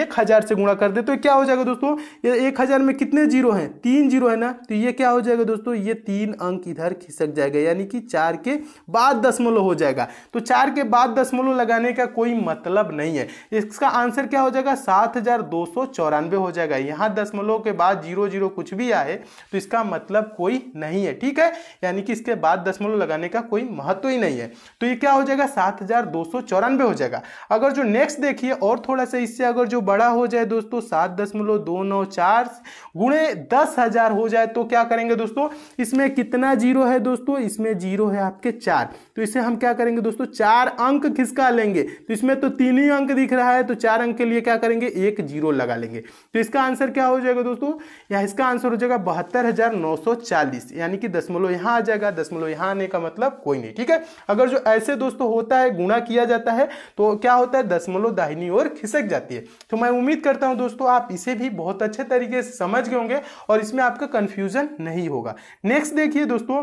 एक हज़ार से गुणा कर दे तो क्या हो जाएगा दोस्तों ये एक हज़ार में कितने जीरो हैं तीन जीरो है ना तो ये क्या हो जाएगा दोस्तों ये तीन अंक इधर खिसक जाएगा यानी कि चार के बाद दशमलव हो जाएगा तो चार के बाद दशमलव लगाने का कोई मतलब नहीं है इसका आंसर क्या हो जाएगा सात हज़ार दो सौ चौरानवे हो जाएगा यहाँ दशमलव के बाद जीरो जीरो कुछ भी आए तो इसका मतलब कोई नहीं है ठीक है यानी कि इसके बाद दशमलव लगाने का कोई महत्व ही नहीं है तो ये क्या हो जाएगा सात हज़ार दो सौ चौरानवे हो जाएगा अगर जो नेक्स्ट देखिए और थोड़ा सा इससे अगर जो बड़ा हो जाए दोस्तों सात दशमलव दो नौ चार गुणे दस हजार हो जाए तो क्या करेंगे दोस्तों इसमें कितना जीरो है दोस्तों इसमें जीरो है आपके चार तो इसे हम क्या करेंगे दोस्तों चार अंक खिसका लेंगे तो इसमें तो तीन ही अंक दिख रहा है तो चार अंक के लिए क्या करेंगे एक जीरो लगा लेंगे तो इसका आंसर क्या हो जाएगा दोस्तों या इसका आंसर हो जाएगा बहत्तर हजार नौ सौ चालीस यानी कि दसमलव यहाँ आ जाएगा दसमलव यहाँ आने का मतलब कोई नहीं ठीक है अगर जो ऐसे दोस्तों होता है गुणा किया जाता है तो क्या होता है दशमलव दाहिनी ओर खिसक जाती है तो मैं उम्मीद करता हूं दोस्तों आप इसे भी बहुत अच्छे तरीके से समझ गए होंगे और इसमें आपका कंफ्यूजन नहीं होगा नेक्स्ट देखिए दोस्तों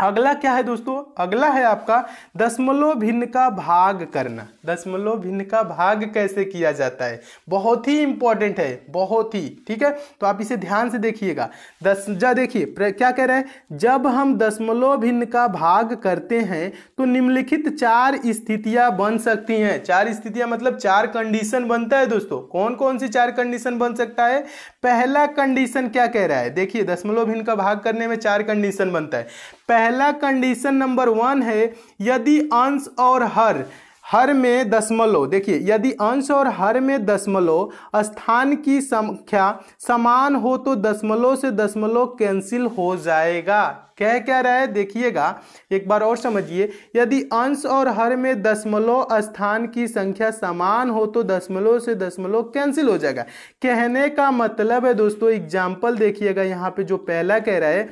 अगला क्या है दोस्तों अगला है आपका दशमलव भिन्न का भाग करना दशमलव भिन्न का भाग कैसे किया जाता है बहुत ही इंपॉर्टेंट है बहुत ही ठीक है तो आप इसे ध्यान से देखिएगा दस जा देखिए क्या कह रहे हैं जब हम दशमलव भिन्न का भाग करते हैं तो निम्नलिखित चार स्थितियां बन सकती हैं चार स्थितियां मतलब चार कंडीशन बनता है दोस्तों कौन कौन सी चार कंडीशन बन सकता है पहला कंडीशन क्या कह रहा है देखिए दशमलव भिन्न का भाग करने में चार कंडीशन बनता है पहला पहला कंडीशन नंबर वन है यदि अंश और हर हर में दशमलव देखिए यदि अंश और हर में दशमलव स्थान की संख्या समान हो तो दशमलव से दशमलव कैंसिल हो जाएगा कह क्या रहा है देखिएगा एक बार और समझिए यदि अंश और हर में दशमलव स्थान की संख्या समान हो तो दशमलव से दशमलव कैंसिल हो जाएगा कहने का मतलब है दोस्तों एग्जाम्पल देखिएगा यहाँ पे जो पहला कह रहा है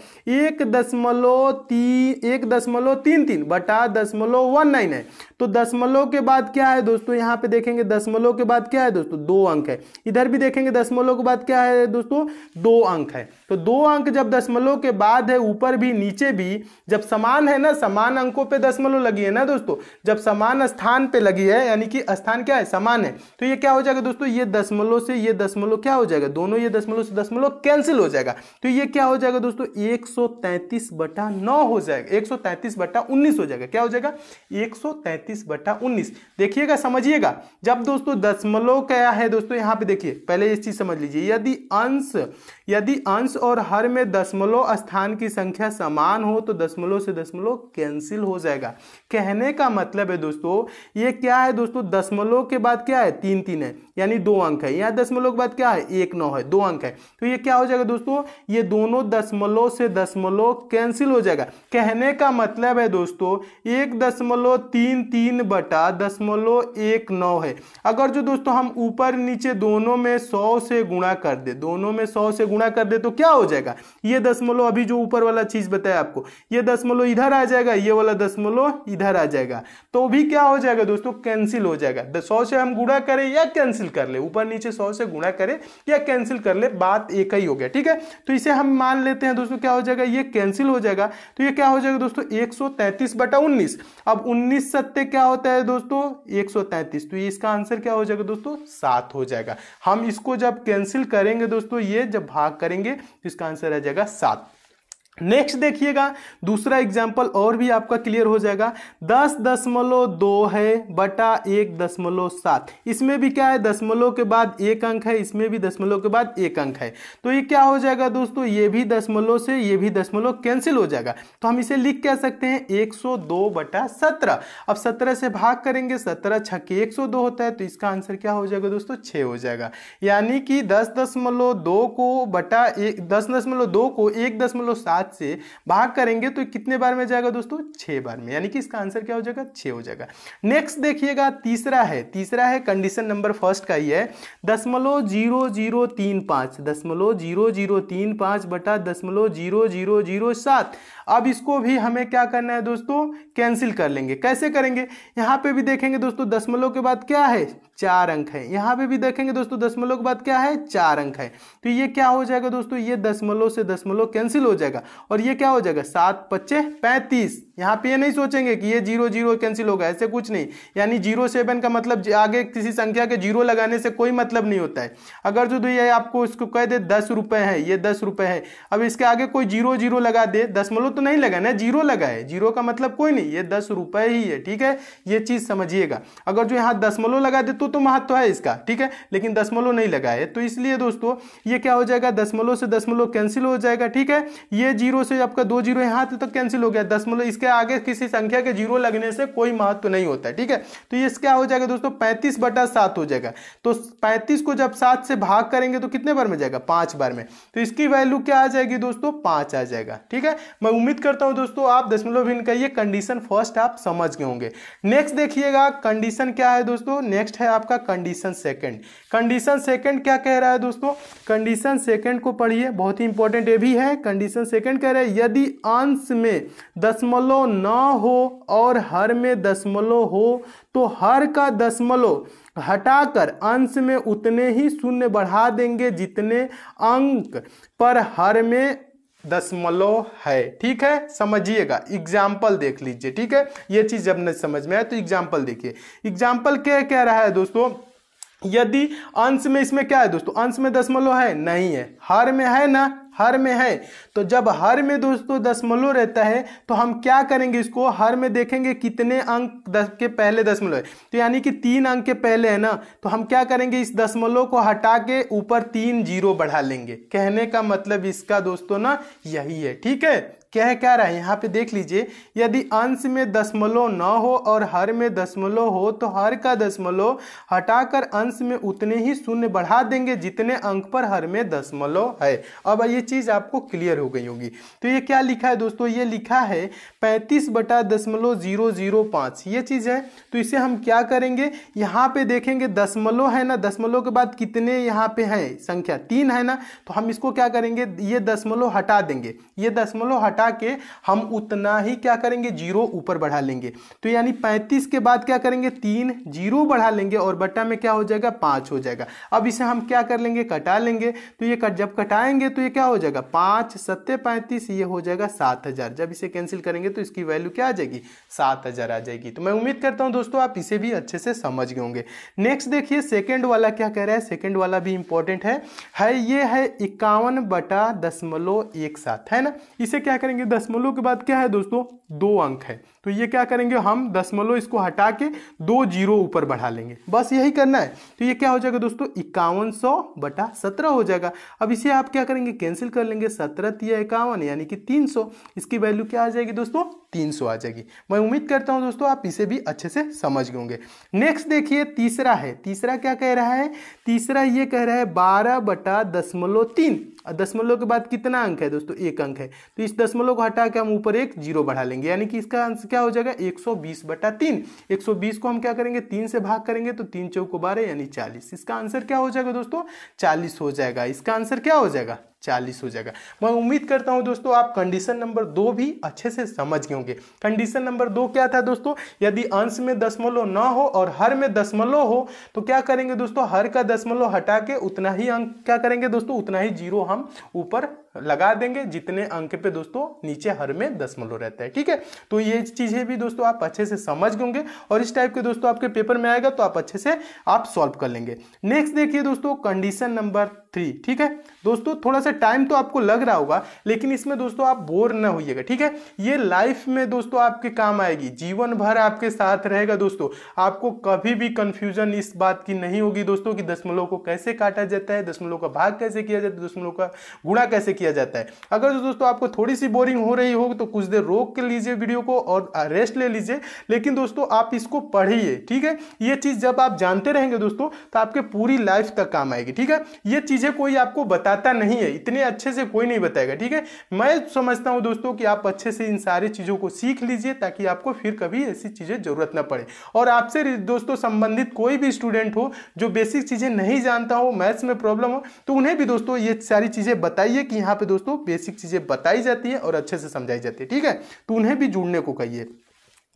एक दशमलव तीन एक दशमलव तीन तीन बटा दशमलव वन नाइन है तो दशमलव के बाद क्या है दोस्तों यहाँ पे देखेंगे दशमलव के बाद क्या है दोस्तों दो अंक है इधर भी देखेंगे दशमलव के बाद क्या है दोस्तों दो अंक है तो दो अंक जब दशमलव के बाद है ऊपर भी नीचे भी जब समान है ना समान अंकों पे दशमलव लगी है ना दोस्तों जब समान स्थान पे लगी है यानी कि स्थान क्या है समान है तो ये क्या हो जाएगा दोस्तों ये दशमलव से ये दशमलव क्या हो जाएगा दोनों ये दशमलव से दशमलव कैंसिल हो जाएगा तो ये क्या हो जाएगा दोस्तों एक बटा नौ हो जाएगा एक बटा उन्नीस हो जाएगा क्या हो जाएगा एक बटा उन्नीस देखिएगा समझिएगा जब दोस्तों दशमलव क्या है दोस्तों यहाँ पे देखिए पहले इस चीज समझ लीजिए यदि अंश यदि अंश अंश और हर में दशमलव स्थान की संख्या समान हो तो दशमलव से दशमलव कैंसिल हो जाएगा कहने का मतलब है दोस्तों ये क्या है दोस्तों दशमलव के बाद क्या है तीन तीन है यानी दो अंक है यहाँ दशमलव के बाद क्या है एक नौ है दो अंक है तो ये क्या हो जाएगा दोस्तों ये दोनों दशमलव से दशमलव कैंसिल हो जाएगा कहने का मतलब है दोस्तों एक दशमलव तीन तीन बटा दशमलव एक नौ है अगर जो दोस्तों हम ऊपर नीचे दोनों में सौ से गुणा कर दे दोनों में सौ से गुणा कर दे तो क्या क्या हो जाएगा ये दशमलव अभी जो ऊपर वाला चीज बताया आपको ये दशमलव इधर आ जाएगा ये वाला दशमलव इधर आ जाएगा तो भी क्या हो जाएगा दोस्तों कैंसिल हो जाएगा सौ से हम गुणा करें या कैंसिल कर ले ऊपर नीचे सौ से गुणा करें या कैंसिल कर ले बात एक ही हो गया ठीक है तो इसे हम मान लेते हैं दोस्तों क्या हो जाएगा ये कैंसिल हो जाएगा तो ये क्या हो जाएगा दोस्तों एक सौ तैंतीस बटा उन्नीस अब उन्नीस सत्य क्या होता है दोस्तों एक सौ तैंतीस तो इसका आंसर क्या हो जाएगा दोस्तों सात हो जाएगा हम इसको जब कैंसिल करेंगे दोस्तों ये जब भाग करेंगे तो इसका आंसर आ जाएगा सात नेक्स्ट देखिएगा दूसरा एग्जाम्पल और भी आपका क्लियर हो जाएगा दस दशमलव दो है बटा एक दशमलव सात इसमें भी क्या है दशमलव के बाद एक अंक है इसमें भी दशमलव के बाद एक अंक है तो ये क्या हो जाएगा दोस्तों ये भी दशमलव से ये भी दशमलव कैंसिल हो जाएगा तो हम इसे लिख कह सकते हैं एक सौ दो बटा सत्रह अब सत्रह से भाग करेंगे सत्रह के एक सौ दो होता है तो इसका आंसर क्या हो जाएगा दोस्तों छः हो जाएगा यानी कि दस दशमलव दो को बटा एक दस दशमलव दो को एक दशमलव सात सात से भाग करेंगे तो कितने बार में जाएगा दोस्तों छः बार में यानी कि इसका आंसर क्या हो जाएगा छः हो जाएगा नेक्स्ट देखिएगा तीसरा है तीसरा है कंडीशन नंबर फर्स्ट का ही है दसमलव जीरो जीरो तीन पाँच दसमलव जीरो जीरो तीन पाँच बटा दसमलव जीरो जीरो जीरो सात अब इसको भी हमें क्या करना है दोस्तों कैंसिल कर लेंगे कैसे करेंगे यहाँ पे भी देखेंगे दोस्तों दसमलव के बाद क्या है चार अंक है यहाँ पे भी देखेंगे दोस्तों दसमलव के बाद क्या है चार अंक है तो ये क्या हो जाएगा दोस्तों ये दसमलव से दसमलव कैंसिल हो जाएगा और ये क्या हो जाएगा सात पच्चे पैंतीस यहाँ पे ये नहीं सोचेंगे कि ये जीरो जीरो कैंसिल होगा ऐसे कुछ नहीं यानी जीरो सेवन का मतलब आगे किसी संख्या के जीरो लगाने से कोई मतलब नहीं होता है अगर जो तो ये आपको इसको कह दे दस रुपये है ये दस रुपये है अब इसके आगे कोई जीरो जीरो लगा दे दसमलव तो नहीं लगा ना जीरो लगा है जीरो का मतलब कोई नहीं ये दस रुपये ही है ठीक है ये चीज़ समझिएगा अगर जो यहाँ दसमलव लगा दे तो, तो महत्व है इसका ठीक है लेकिन दसमलव नहीं लगा है तो इसलिए दोस्तों ये क्या हो जाएगा दसमलव से दसमलव कैंसिल हो जाएगा ठीक है ये जीरो से आपका दो जीरो यहाँ तक तो कैंसिल हो गया मलो इसके उसके आगे किसी संख्या के जीरो लगने से कोई महत्व तो नहीं होता ठीक है तो ये क्या हो जाएगा दोस्तों पैंतीस बटा सात हो जाएगा तो पैंतीस को जब सात से भाग करेंगे तो कितने बार में जाएगा पांच बार में तो इसकी वैल्यू क्या आ जाएगी दोस्तों पांच आ जाएगा ठीक है मैं उम्मीद करता हूं दोस्तों आप दशमलव भिन्न का ये कंडीशन फर्स्ट आप समझ गए होंगे नेक्स्ट देखिएगा कंडीशन क्या है दोस्तों नेक्स्ट है आपका कंडीशन सेकेंड कंडीशन सेकेंड क्या कह रहा है दोस्तों कंडीशन सेकेंड को पढ़िए बहुत ही इंपॉर्टेंट ये भी है कंडीशन सेकेंड कह रहा है यदि अंश में दशमलव दशमलव नौ हो और हर में दशमलव हो तो हर का दशमलव हटाकर अंश में उतने ही शून्य बढ़ा देंगे जितने अंक पर हर में दशमलव है ठीक है समझिएगा एग्जाम्पल देख लीजिए ठीक है ये चीज़ जब न समझ में आए तो एग्जाम्पल देखिए एग्जाम्पल क्या कह रहा है दोस्तों यदि अंश में इसमें क्या है दोस्तों अंश में दशमलव है नहीं है हर में है ना हर में है तो जब हर में दोस्तों दशमलव रहता है तो हम क्या करेंगे इसको हर में देखेंगे कितने अंक दस के पहले दशमलव है तो यानी कि तीन अंक के पहले है ना तो हम क्या करेंगे इस दशमलव को हटा के ऊपर तीन जीरो बढ़ा लेंगे कहने का मतलब इसका दोस्तों ना यही है ठीक है क्या है कह रहा है यहाँ पे देख लीजिए यदि अंश में दशमलव न हो और हर में दशमलव हो तो हर का दशमलव हटाकर अंश में उतने ही शून्य बढ़ा देंगे जितने अंक पर हर में दशमलव है अब ये चीज़ आपको क्लियर हो गई होगी तो ये क्या लिखा है दोस्तों ये लिखा है पैंतीस बटा दशमलव जीरो जीरो पांच ये चीज़ है तो इसे हम क्या करेंगे यहाँ पे देखेंगे दशमलव है ना दशमलव के बाद कितने यहाँ पे है संख्या तीन है ना तो हम इसको क्या करेंगे ये दशमलव हटा देंगे ये दशमलव हटा हटा के हम उतना ही क्या करेंगे जीरो ऊपर बढ़ा लेंगे तो यानी पैंतीस के बाद क्या करेंगे तीन जीरो बढ़ा लेंगे और बट्टा में क्या हो जाएगा पाँच हो जाएगा अब इसे हम क्या कर लेंगे कटा लेंगे तो ये कट जब कटाएंगे तो ये क्या हो जाएगा पाँच सत्य पैंतीस ये हो जाएगा सात हजार जब इसे कैंसिल करेंगे तो इसकी वैल्यू क्या आ जाएगी सात हजार आ जाएगी तो मैं उम्मीद करता हूँ दोस्तों आप इसे भी अच्छे से समझ गए होंगे नेक्स्ट देखिए सेकेंड वाला क्या कह रहा है सेकेंड वाला भी इंपॉर्टेंट है है ये है इक्यावन बटा दशमलव एक सात है ना इसे क्या करेंगे दशमलव के बाद क्या है दोस्तों दो अंक है तो ये क्या करेंगे हम दसमलव इसको हटा के दो जीरो ऊपर बढ़ा लेंगे बस यही करना है तो ये क्या हो जाएगा दोस्तों इक्यावन सौ बटा सत्रह हो जाएगा अब इसे आप क्या करेंगे कैंसिल कर लेंगे सत्रह तीय इक्यावन यानी कि तीन सौ इसकी वैल्यू क्या आ जाएगी दोस्तों तीन सौ आ जाएगी मैं उम्मीद करता हूँ दोस्तों आप इसे भी अच्छे से समझ गएंगे नेक्स्ट देखिए तीसरा है तीसरा क्या कह रहा है तीसरा ये कह रहा है बारह बटा दसमलव तीन दसमलव के बाद कितना अंक है दोस्तों एक अंक है तो इस दसमलव को हटा के हम ऊपर एक जीरो बढ़ा लेंगे यानी कि इसका आंसर क्या हो जाएगा 120 बटा तीन एक को हम क्या करेंगे तीन से भाग करेंगे तो तीन चौक को बारह यानी चालीस इसका आंसर क्या हो जाएगा दोस्तों चालीस हो जाएगा इसका आंसर क्या हो जाएगा चालीस हो जाएगा मैं उम्मीद करता हूं दोस्तों आप कंडीशन नंबर दो भी अच्छे से समझ गए होंगे कंडीशन नंबर दो क्या था दोस्तों यदि अंश में दशमलव न हो और हर में दशमलव हो तो क्या करेंगे दोस्तों हर का दशमलव हटा के उतना ही अंक क्या करेंगे दोस्तों उतना ही जीरो हम ऊपर लगा देंगे जितने अंक पे दोस्तों नीचे हर में दसमलव रहता है ठीक है तो ये चीजें भी दोस्तों आप अच्छे से समझ गएंगे और इस टाइप के दोस्तों आपके पेपर में आएगा तो आप अच्छे से आप सॉल्व कर लेंगे नेक्स्ट देखिए दोस्तों कंडीशन नंबर थ्री ठीक है दोस्तों थोड़ा सा टाइम तो आपको लग रहा होगा लेकिन इसमें दोस्तों आप बोर ना होइएगा ठीक है ये लाइफ में दोस्तों आपके काम आएगी जीवन भर आपके साथ रहेगा दोस्तों आपको कभी भी कंफ्यूजन इस बात की नहीं होगी दोस्तों कि दशमलव को कैसे काटा जाता है दशमलव का भाग कैसे किया जाता है दशमलव का गुणा कैसे किया किया जाता है अगर जो दोस्तों आपको थोड़ी सी बोरिंग हो रही हो तो कुछ देर रोक के लीजिए वीडियो को और रेस्ट ले लीजिए लेकिन दोस्तों आप इसको पढ़िए ठीक है ये चीज़ जब आप जानते रहेंगे दोस्तों तो आपके पूरी लाइफ तक काम आएगी ठीक है ये चीज़ें कोई आपको बताता नहीं है इतने अच्छे से कोई नहीं बताएगा ठीक है मैं समझता हूँ दोस्तों कि आप अच्छे से इन सारी चीज़ों को सीख लीजिए ताकि आपको फिर कभी ऐसी चीज़ें जरूरत ना पड़े और आपसे दोस्तों संबंधित कोई भी स्टूडेंट हो जो बेसिक चीज़ें नहीं जानता हो मैथ्स में प्रॉब्लम हो तो उन्हें भी दोस्तों ये सारी चीज़ें बताइए कि यहाँ यहाँ पे दोस्तों बेसिक चीज़ें बताई जाती है और अच्छे से समझाई जाती है ठीक है तो उन्हें भी जुड़ने को कहिए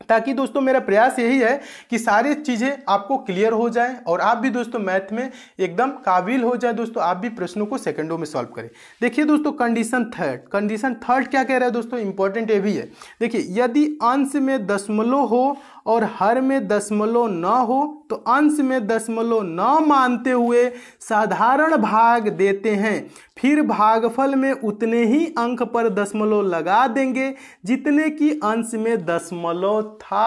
ताकि दोस्तों मेरा प्रयास यही है कि सारी चीज़ें आपको क्लियर हो जाए और आप भी दोस्तों मैथ में एकदम काबिल हो जाए दोस्तों आप भी प्रश्नों को सेकंडों में सॉल्व करें देखिए दोस्तों कंडीशन थर्ड कंडीशन थर्ड क्या कह रहा है दोस्तों इंपॉर्टेंट ये भी है देखिए यदि अंश में दशमलव हो और हर में दशमलव न हो तो अंश में दशमलव न मानते हुए साधारण भाग देते हैं फिर भागफल में उतने ही अंक पर दशमलव लगा देंगे जितने की अंश में दशमलव था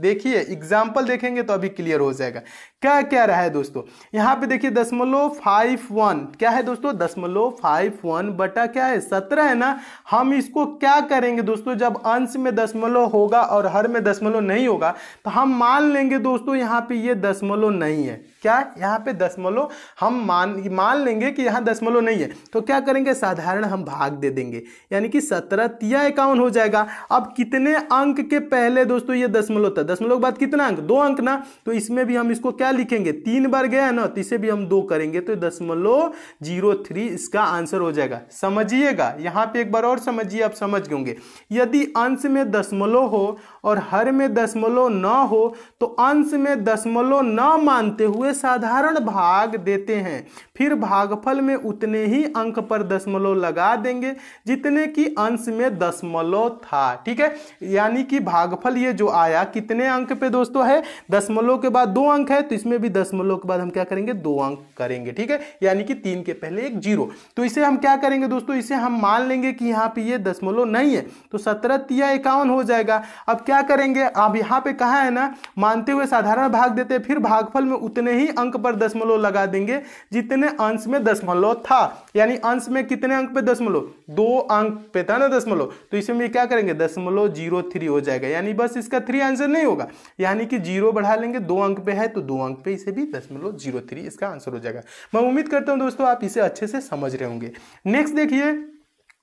देखिए एग्जाम्पल देखेंगे तो अभी क्लियर हो जाएगा क्या क्या रहा है दोस्तों यहाँ पे देखिए दशमलव फाइव वन क्या है दोस्तों दशमलव फाइव वन बटा क्या है सत्रह है ना हम इसको क्या करेंगे दोस्तों जब अंश में दशमलव होगा और हर में दशमलव नहीं होगा तो हम मान लेंगे दोस्तों यहाँ पे ये दशमलव नहीं है क्या यहाँ पे दशमलव हम मान मान लेंगे कि यहाँ दशमलव नहीं है तो क्या करेंगे साधारण हम भाग दे देंगे यानी कि सत्रह तिया इक्यावन हो जाएगा अब कितने अंक के पहले दोस्तों ये दशमलव था दशमलव के बाद कितना अंक दो अंक ना तो इसमें भी हम इसको क्या लिखेंगे तीन बार गया ना तो इसे भी हम दो करेंगे तो दशमलव जीरो थ्री इसका आंसर हो जाएगा समझिएगा यहाँ पे एक बार और समझिए आप समझ गए यदि अंश में दशमलव हो और हर में दशमलव न हो तो अंश में दशमलव न मानते हुए के साधारण भाग देते हैं फिर भागफल में उतने ही अंक पर दशमलव लगा देंगे जितने की अंश में दशमलव था ठीक है यानी कि भागफल ये जो आया कितने अंक पे दोस्तों है दशमलव के बाद दो अंक है तो इसमें भी दशमलव के बाद हम क्या करेंगे दो अंक करेंगे ठीक है यानी कि तीन के पहले एक जीरो तो इसे हम क्या करेंगे दोस्तों इसे हम मान लेंगे कि यहाँ पर ये दशमलव नहीं है तो सत्रह तिया इक्यावन हो जाएगा अब क्या करेंगे अब यहाँ पे कहा है ना मानते हुए साधारण भाग देते फिर भागफल में उतने ही ही अंक पर दशमलव लगा देंगे जितने अंश में दशमलव था यानी अंश में कितने अंक पे दशमलव दो अंक पे था ना दशमलव तो इसमें क्या करेंगे दशमलव जीरो थ्री हो जाएगा यानी बस इसका थ्री आंसर नहीं होगा यानी कि जीरो बढ़ा लेंगे दो अंक पे है तो दो अंक पे इसे भी दशमलव जीरो थ्री इसका आंसर हो जाएगा मैं उम्मीद करता हूँ दोस्तों आप इसे अच्छे से समझ रहे होंगे नेक्स्ट देखिए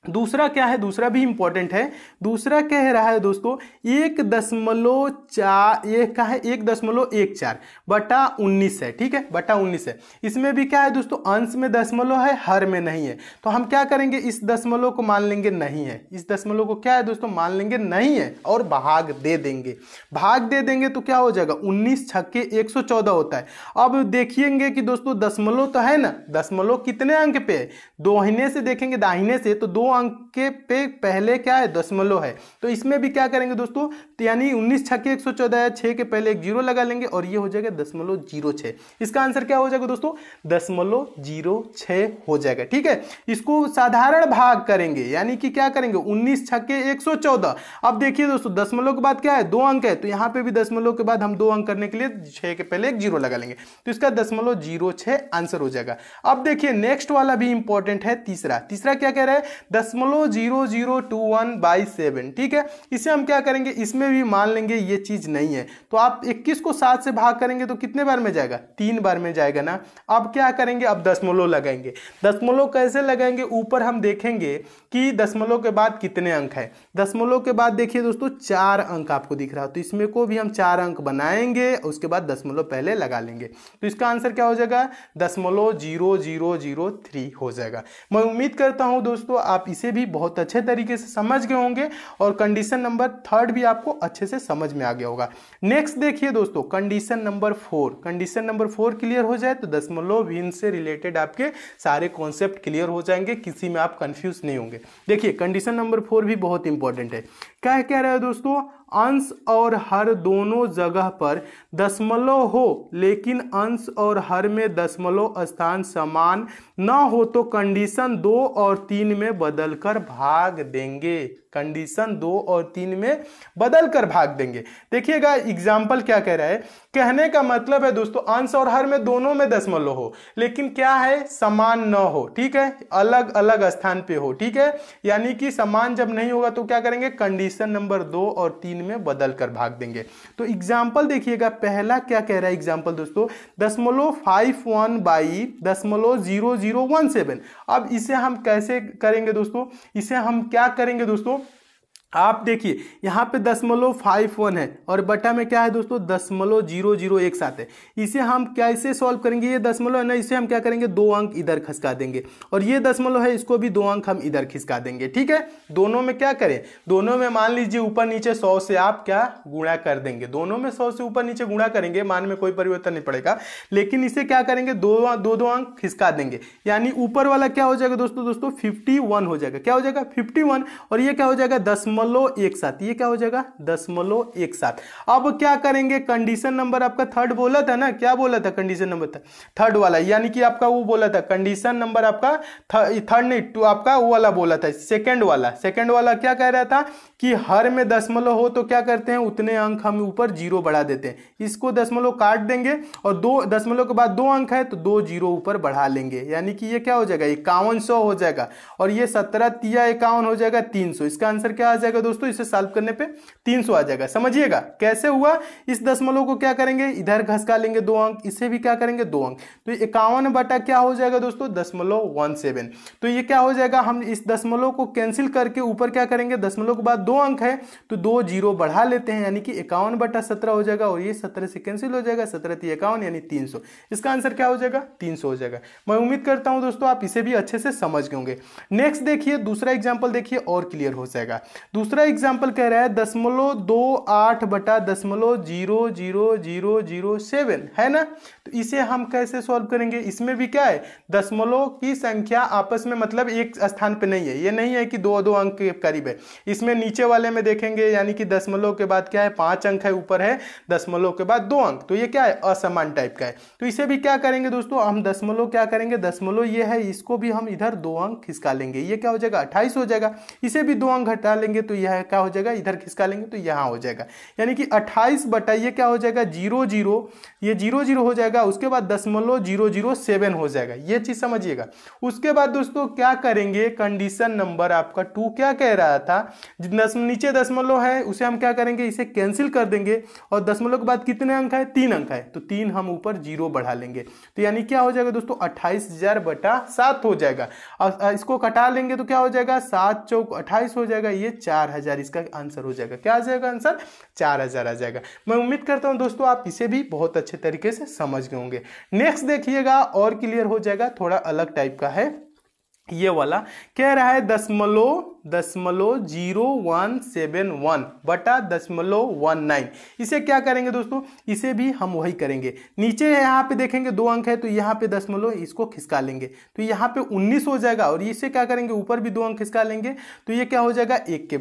दूसरा क्या है दूसरा भी इंपॉर्टेंट है दूसरा कह रहा है दोस्तों एक दशमलव चार ये क्या है एक दशमलव एक चार बटा उन्नीस है ठीक है बटा उन्नीस है इसमें भी क्या है दोस्तों अंश में दशमलव है हर में नहीं है तो हम क्या करेंगे इस दशमलव को मान लेंगे नहीं है इस दशमलव को क्या है दोस्तों मान लेंगे नहीं है और भाग दे देंगे भाग दे देंगे तो क्या हो जाएगा उन्नीस छक्के एक सौ चौदह होता है अब देखिएगे कि दोस्तों दशमलव तो है ना दशमलव कितने अंक पे है दोहिने से देखेंगे दाहिने से तो दो अंक के पे पहले क्या है दशमलव है तो इसमें भी क्या करेंगे दोस्तों तो यानी उन्नीस छक्के एक सौ चौदह छः के पहले एक जीरो लगा लेंगे और ये हो जाएगा दशमलव जीरो छः इसका आंसर क्या हो जाएगा दोस्तों दशमलव जीरो छः हो जाएगा ठीक है इसको साधारण भाग करेंगे यानी कि क्या करेंगे उन्नीस छक्के एक सौ चौदह अब देखिए दोस्तों दशमलव के बाद क्या है दो अंक है तो यहाँ पर भी दशमलव के बाद हम दो अंक करने के लिए छः के पहले एक जीरो लगा लेंगे तो इसका दशमलव जीरो छः आंसर हो जाएगा अब देखिए नेक्स्ट वाला भी इंपॉर्टेंट है तीसरा तीसरा क्या कह रहा है दशमलव zero zero two one by seven ठीक है इसे हम क्या करेंगे इसमें भी मान लेंगे ये चीज़ नहीं है तो आप इक्कीस को सात से भाग करेंगे तो कितने बार में जाएगा तीन बार में जाएगा ना अब क्या करेंगे अब दशमलव लगाएंगे दशमलव कैसे लगाएंगे ऊपर हम देखेंगे कि दशमलव के बाद कितने अंक है दशमलव के बाद देखिए दोस्तों चार अंक आपको दिख रहा है तो इसमें को भी हम चार अंक बनाएंगे उसके बाद दशमलव पहले लगा लेंगे तो इसका आंसर क्या हो जाएगा दशमलव जीरो जीरो जीरो थ्री हो जाएगा मैं उम्मीद करता हूं दोस्तों आप इसे भी बहुत अच्छे तरीके से समझ गए होंगे और कंडीशन नंबर थर्ड भी आपको अच्छे से समझ में आ गया होगा नेक्स्ट देखिए दोस्तों condition number four condition number four clear हो जाए तो दशमलव भिन्न से रिलेटेड आपके सारे कॉन्सेप्ट क्लियर हो जाएंगे किसी में आप कंफ्यूज नहीं होंगे देखिए कंडीशन नंबर फोर भी बहुत इंपॉर्टेंट है क्या कह रहे हैं दोस्तों अंश और हर दोनों जगह पर दशमलव हो लेकिन अंश और हर में दशमलव स्थान समान ना हो तो कंडीशन दो और तीन में बदलकर भाग देंगे कंडीशन दो और तीन में बदल कर भाग देंगे देखिएगा एग्जाम्पल क्या कह रहा है कहने का मतलब है दोस्तों आंस और हर में दोनों में दशमलव हो लेकिन क्या है समान न हो ठीक है अलग अलग स्थान पे हो ठीक है यानी कि समान जब नहीं होगा तो क्या करेंगे कंडीशन नंबर दो और तीन में बदल कर भाग देंगे तो एग्जाम्पल देखिएगा पहला क्या कह रहा है एग्जाम्पल दोस्तों दशमलव फाइव वन बाई दशमलव जीरो जीरो वन सेवन अब इसे हम कैसे करेंगे दोस्तों इसे हम क्या करेंगे दोस्तों आप देखिए यहाँ पे दशमलव फाइव वन है और बटा में क्या है दोस्तों दशमलव जीरो जीरो एक सात है इसे हम कैसे सॉल्व करेंगे ये दशमलव है ना इसे हम क्या करेंगे दो अंक इधर खिसका देंगे और ये दशमलव है इसको भी दो अंक हम इधर खिसका देंगे ठीक है दोनों में क्या करें दोनों में मान लीजिए ऊपर नीचे सौ से आप क्या गुणा कर देंगे दोनों में सौ से ऊपर नीचे गुणा करेंगे मान में कोई परिवर्तन नहीं पड़ेगा लेकिन इसे क्या करेंगे दो दो दो अंक खिसका देंगे यानी ऊपर वाला क्या हो जाएगा दोस्तों दोस्तों फिफ्टी हो जाएगा क्या हो जाएगा फिफ्टी और ये क्या हो जाएगा दसमलव दशमलव एक सात ये क्या हो जाएगा दशमलव एक सात अब क्या करेंगे कंडीशन नंबर आपका थर्ड बोला था ना क्या बोला था कंडीशन नंबर थर्ड वाला यानी कि आपका वो बोला था कंडीशन नंबर आपका थर्ड नहीं टू आपका वो वाला बोला था सेकेंड वाला सेकेंड वाला क्या कह रहा था कि हर में दशमलव हो तो क्या करते हैं उतने अंक हम ऊपर जीरो बढ़ा देते हैं इसको दशमलव काट देंगे और दो दशमलव के बाद दो अंक है तो दो जीरो ऊपर बढ़ा लेंगे यानी कि ये क्या हो जाएगा इक्यावन सौ हो जाएगा और ये सत्रह तिया इक्यावन हो जाएगा तीन सौ इसका आंसर क्या आ जाएगा जाएगा दोस्तों इसे सॉल्व करने पे 300 आ जाएगा समझिएगा कैसे हुआ इस दशमलव को क्या करेंगे इधर घसका लेंगे दो अंक इसे भी क्या करेंगे दो अंक तो इक्यावन बटा क्या हो जाएगा दोस्तों दशमलव वन सेवन तो ये क्या हो जाएगा हम इस दशमलव को कैंसिल करके ऊपर क्या करेंगे दशमलव के बाद दो अंक है तो दो जीरो बढ़ा लेते हैं यानी कि इक्यावन बटा सत्रह हो जाएगा और ये सत्रह से कैंसिल हो जाएगा सत्रह ती इक्यावन यानी तीन सौ इसका आंसर क्या हो जाएगा तीन सौ हो जाएगा मैं उम्मीद करता हूँ दोस्तों आप इसे भी अच्छे से समझ गए होंगे नेक्स्ट देखिए दूसरा एग्जाम्पल देखिए और क्लियर हो जाएगा दूसरा एग्जाम्पल कह रहा है दसमलव दो आठ बटा दसमलव zero zero zero zero seven है ना तो इसे हम कैसे सॉल्व करेंगे इसमें भी क्या है दसमलव की संख्या आपस में मतलब एक स्थान पे नहीं है ये नहीं है कि दो दो अंक के करीब है इसमें नीचे वाले में देखेंगे यानी कि दसमलव के बाद क्या है पाँच अंक है ऊपर है दसमलव के बाद दो अंक तो ये क्या है असमान टाइप का है तो इसे भी क्या करेंगे दोस्तों हम दसमलव क्या करेंगे दसमलव ये है इसको भी हम इधर दो अंक खिसका लेंगे ये क्या हो जाएगा अट्ठाईस हो जाएगा इसे भी दो अंक हटा लेंगे तो तो यह क्या हो जाएगा इधर खिसका लेंगे तो यहाँ हो जाएगा यानी कि अट्ठाईस बटा ये क्या हो जाएगा जीरो जीरो ये जीरो जीरो हो जाएगा उसके बाद दशमलव जीरो जीरो सेवन हो जाएगा ये चीज़ समझिएगा उसके बाद दोस्तों क्या करेंगे कंडीशन नंबर आपका टू क्या कह रहा था दस नीचे दशमलव है उसे हम क्या करेंगे इसे कैंसिल कर देंगे और दशमलव के बाद कितने अंक है तीन अंक है तो तीन हम ऊपर जीरो बढ़ा लेंगे तो यानी क्या हो जाएगा दोस्तों अट्ठाईस हजार बटा सात हो जाएगा और इसको कटा लेंगे तो क्या हो जाएगा सात चौक अट्ठाईस हो जाएगा ये चार चार हज़ार इसका आंसर हो जाएगा क्या आ जाएगा आंसर चार हज़ार आ जाएगा मैं उम्मीद करता हूँ दोस्तों आप इसे भी बहुत अच्छे तरीके से समझ गए होंगे नेक्स्ट देखिएगा और क्लियर हो जाएगा थोड़ा अलग टाइप का है ये वाला कह रहा है दशमलव दशमलव जीरो वन सेवन वन बटा दशमलव वन नाइन इसे क्या करेंगे दोस्तों इसे भी हम वही करेंगे नीचे यहाँ पे देखेंगे दो अंक है तो यहाँ पे दशमलव इसको खिसका लेंगे तो यहाँ पे उन्नीस हो जाएगा और इसे क्या करेंगे ऊपर भी दो अंक खिसका लेंगे तो ये क्या हो जाएगा एक के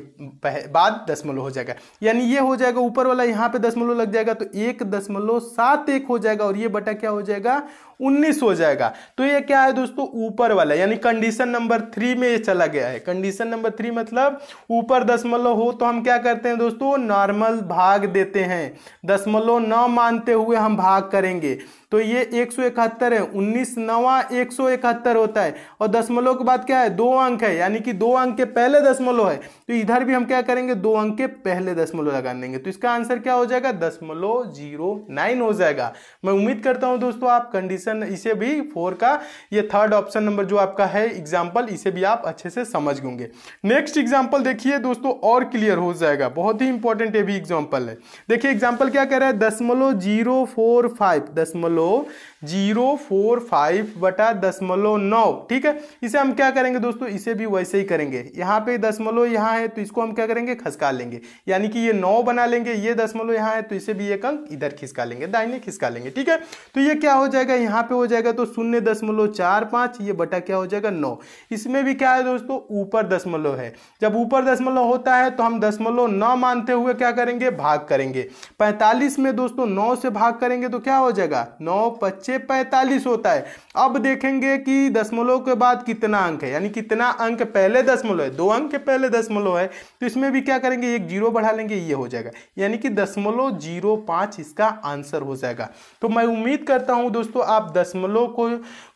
बाद दशमलव हो जाएगा यानी ये हो जाएगा ऊपर वाला यहाँ पे दशमलव लग जाएगा तो एक दशमलव सात एक हो जाएगा और ये बटा क्या हो जाएगा उन्नीस हो जाएगा तो ये क्या है दोस्तों ऊपर वाला यानी कंडीशन नंबर थ्री में ये चला गया है कंडीशन नंबर दशमलव थ्री मतलब ऊपर दशमलव हो तो हम क्या करते हैं दोस्तों नॉर्मल भाग देते हैं दशमलव न मानते हुए हम भाग करेंगे तो ये एक सौ इकहत्तर है उन्नीस नवा एक सौ इकहत्तर होता है और दशमलव के बाद क्या है दो अंक है यानी कि दो अंक के पहले दशमलव है तो इधर भी हम क्या करेंगे दो अंक के पहले दशमलव लगा देंगे तो इसका आंसर क्या हो जाएगा दशमलव जीरो नाइन हो जाएगा मैं उम्मीद करता हूँ दोस्तों आप कंडीशन इसे भी फोर का ये थर्ड ऑप्शन नंबर जो आपका है एग्जाम्पल इसे भी आप अच्छे से समझ गएंगे नेक्स्ट एग्जाम्पल देखिए दोस्तों और क्लियर हो जाएगा बहुत ही इंपॉर्टेंट ये भी एग्जाम्पल है देखिए एग्जाम्पल क्या कह रहा है दशमलव जीरो फोर फाइव दशमलव दशमलव जीरो फोर फाइव बटा दशमलव नौ ठीक है इसे हम क्या करेंगे दोस्तों इसे भी वैसे ही करेंगे यहाँ पे दशमलव यहाँ है तो इसको हम क्या करेंगे खिसका लेंगे यानी कि ये नौ बना लेंगे ये दशमलव यहाँ है तो इसे भी एक अंक इधर खिसका लेंगे दाहिने खिसका लेंगे ठीक है तो ये क्या हो जाएगा यहाँ पे हो जाएगा तो शून्य दशमलव चार पाँच ये बटा क्या हो जाएगा नौ इसमें भी क्या है दोस्तों ऊपर दशमलव है जब ऊपर दशमलव होता है तो हम दशमलव नौ मानते हुए क्या करेंगे भाग करेंगे पैंतालीस में दोस्तों नौ से भाग करेंगे तो क्या हो जाएगा नौ पच्चे पैंतालीस होता है अब देखेंगे कि दशमलव के बाद कितना अंक है यानी कितना अंक पहले दशमलव है दो अंक के पहले दशमलव है तो इसमें भी क्या करेंगे एक जीरो बढ़ा लेंगे ये हो जाएगा यानी कि दशमलव जीरो पाँच इसका आंसर हो जाएगा तो मैं उम्मीद करता हूँ दोस्तों आप दशमलव को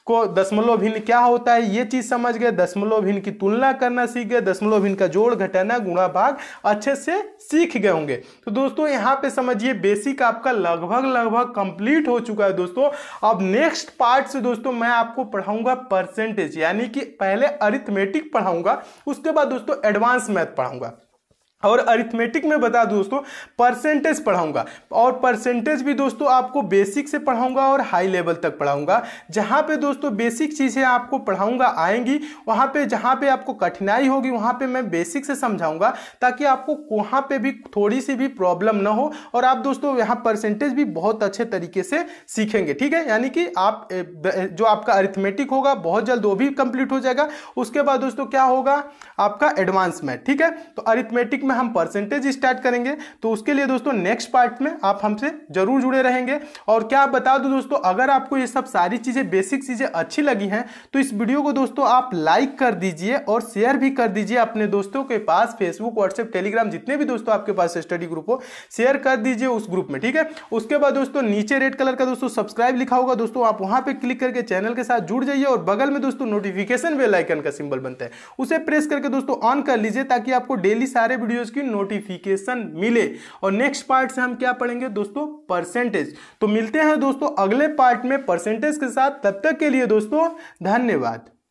को दशमलव भिन्न क्या होता है ये चीज समझ गए दशमलव भिन्न की तुलना करना सीख गए दशमलव भिन्न का जोड़ घटाना गुणा भाग अच्छे से सीख गए होंगे तो दोस्तों यहाँ पे समझिए बेसिक आपका लगभग लगभग कंप्लीट हो चुका है दोस्तों अब नेक्स्ट पार्ट से दोस्तों मैं आपको पढ़ाऊंगा परसेंटेज यानी कि पहले अरिथमेटिक पढ़ाऊंगा उसके बाद दोस्तों एडवांस मैथ पढ़ाऊंगा और अरिथमेटिक में बता दोस्तों परसेंटेज पढ़ाऊंगा और परसेंटेज भी दोस्तों आपको बेसिक से पढ़ाऊंगा और हाई लेवल तक पढ़ाऊंगा जहां पे दोस्तों बेसिक चीज़ें आपको पढ़ाऊंगा आएंगी वहां पे जहां पे आपको कठिनाई होगी वहां पे मैं बेसिक से समझाऊंगा ताकि आपको वहां पे भी थोड़ी सी भी प्रॉब्लम ना हो और आप दोस्तों यहाँ परसेंटेज भी बहुत अच्छे तरीके से सीखेंगे ठीक है यानी कि आप जो आपका अरिथमेटिक होगा बहुत जल्द वो भी कंप्लीट हो जाएगा उसके बाद दोस्तों क्या होगा आपका एडवांस मैथ ठीक है तो अरिथमेटिक में में हम परसेंटेज स्टार्ट करेंगे तो उसके लिए दोस्तों नेक्स्ट पार्ट में आप हमसे जरूर जुड़े रहेंगे और क्या आप बता दो दोस्तों अगर आपको ये सब सारी चीज़ें बेसिक चीज़ें अच्छी लगी हैं तो इस वीडियो को दोस्तों आप लाइक कर दीजिए और शेयर भी कर दीजिए अपने दोस्तों के पास फेसबुक व्हाट्सएप टेलीग्राम जितने भी दोस्तों आपके पास स्टडी ग्रुप हो शेयर कर दीजिए उस ग्रुप में ठीक है उसके बाद दोस्तों नीचे रेड कलर का दोस्तों सब्सक्राइब लिखा होगा दोस्तों आप वहां पर क्लिक करके चैनल के साथ जुड़ जाइए और बगल में दोस्तों नोटिफिकेशन बेल आइकन का सिंबल बनता है उसे प्रेस करके दोस्तों ऑन कर लीजिए ताकि आपको डेली सारे वीडियो की नोटिफिकेशन मिले और नेक्स्ट पार्ट से हम क्या पढ़ेंगे दोस्तों परसेंटेज तो मिलते हैं दोस्तों अगले पार्ट में परसेंटेज के साथ तब तक के लिए दोस्तों धन्यवाद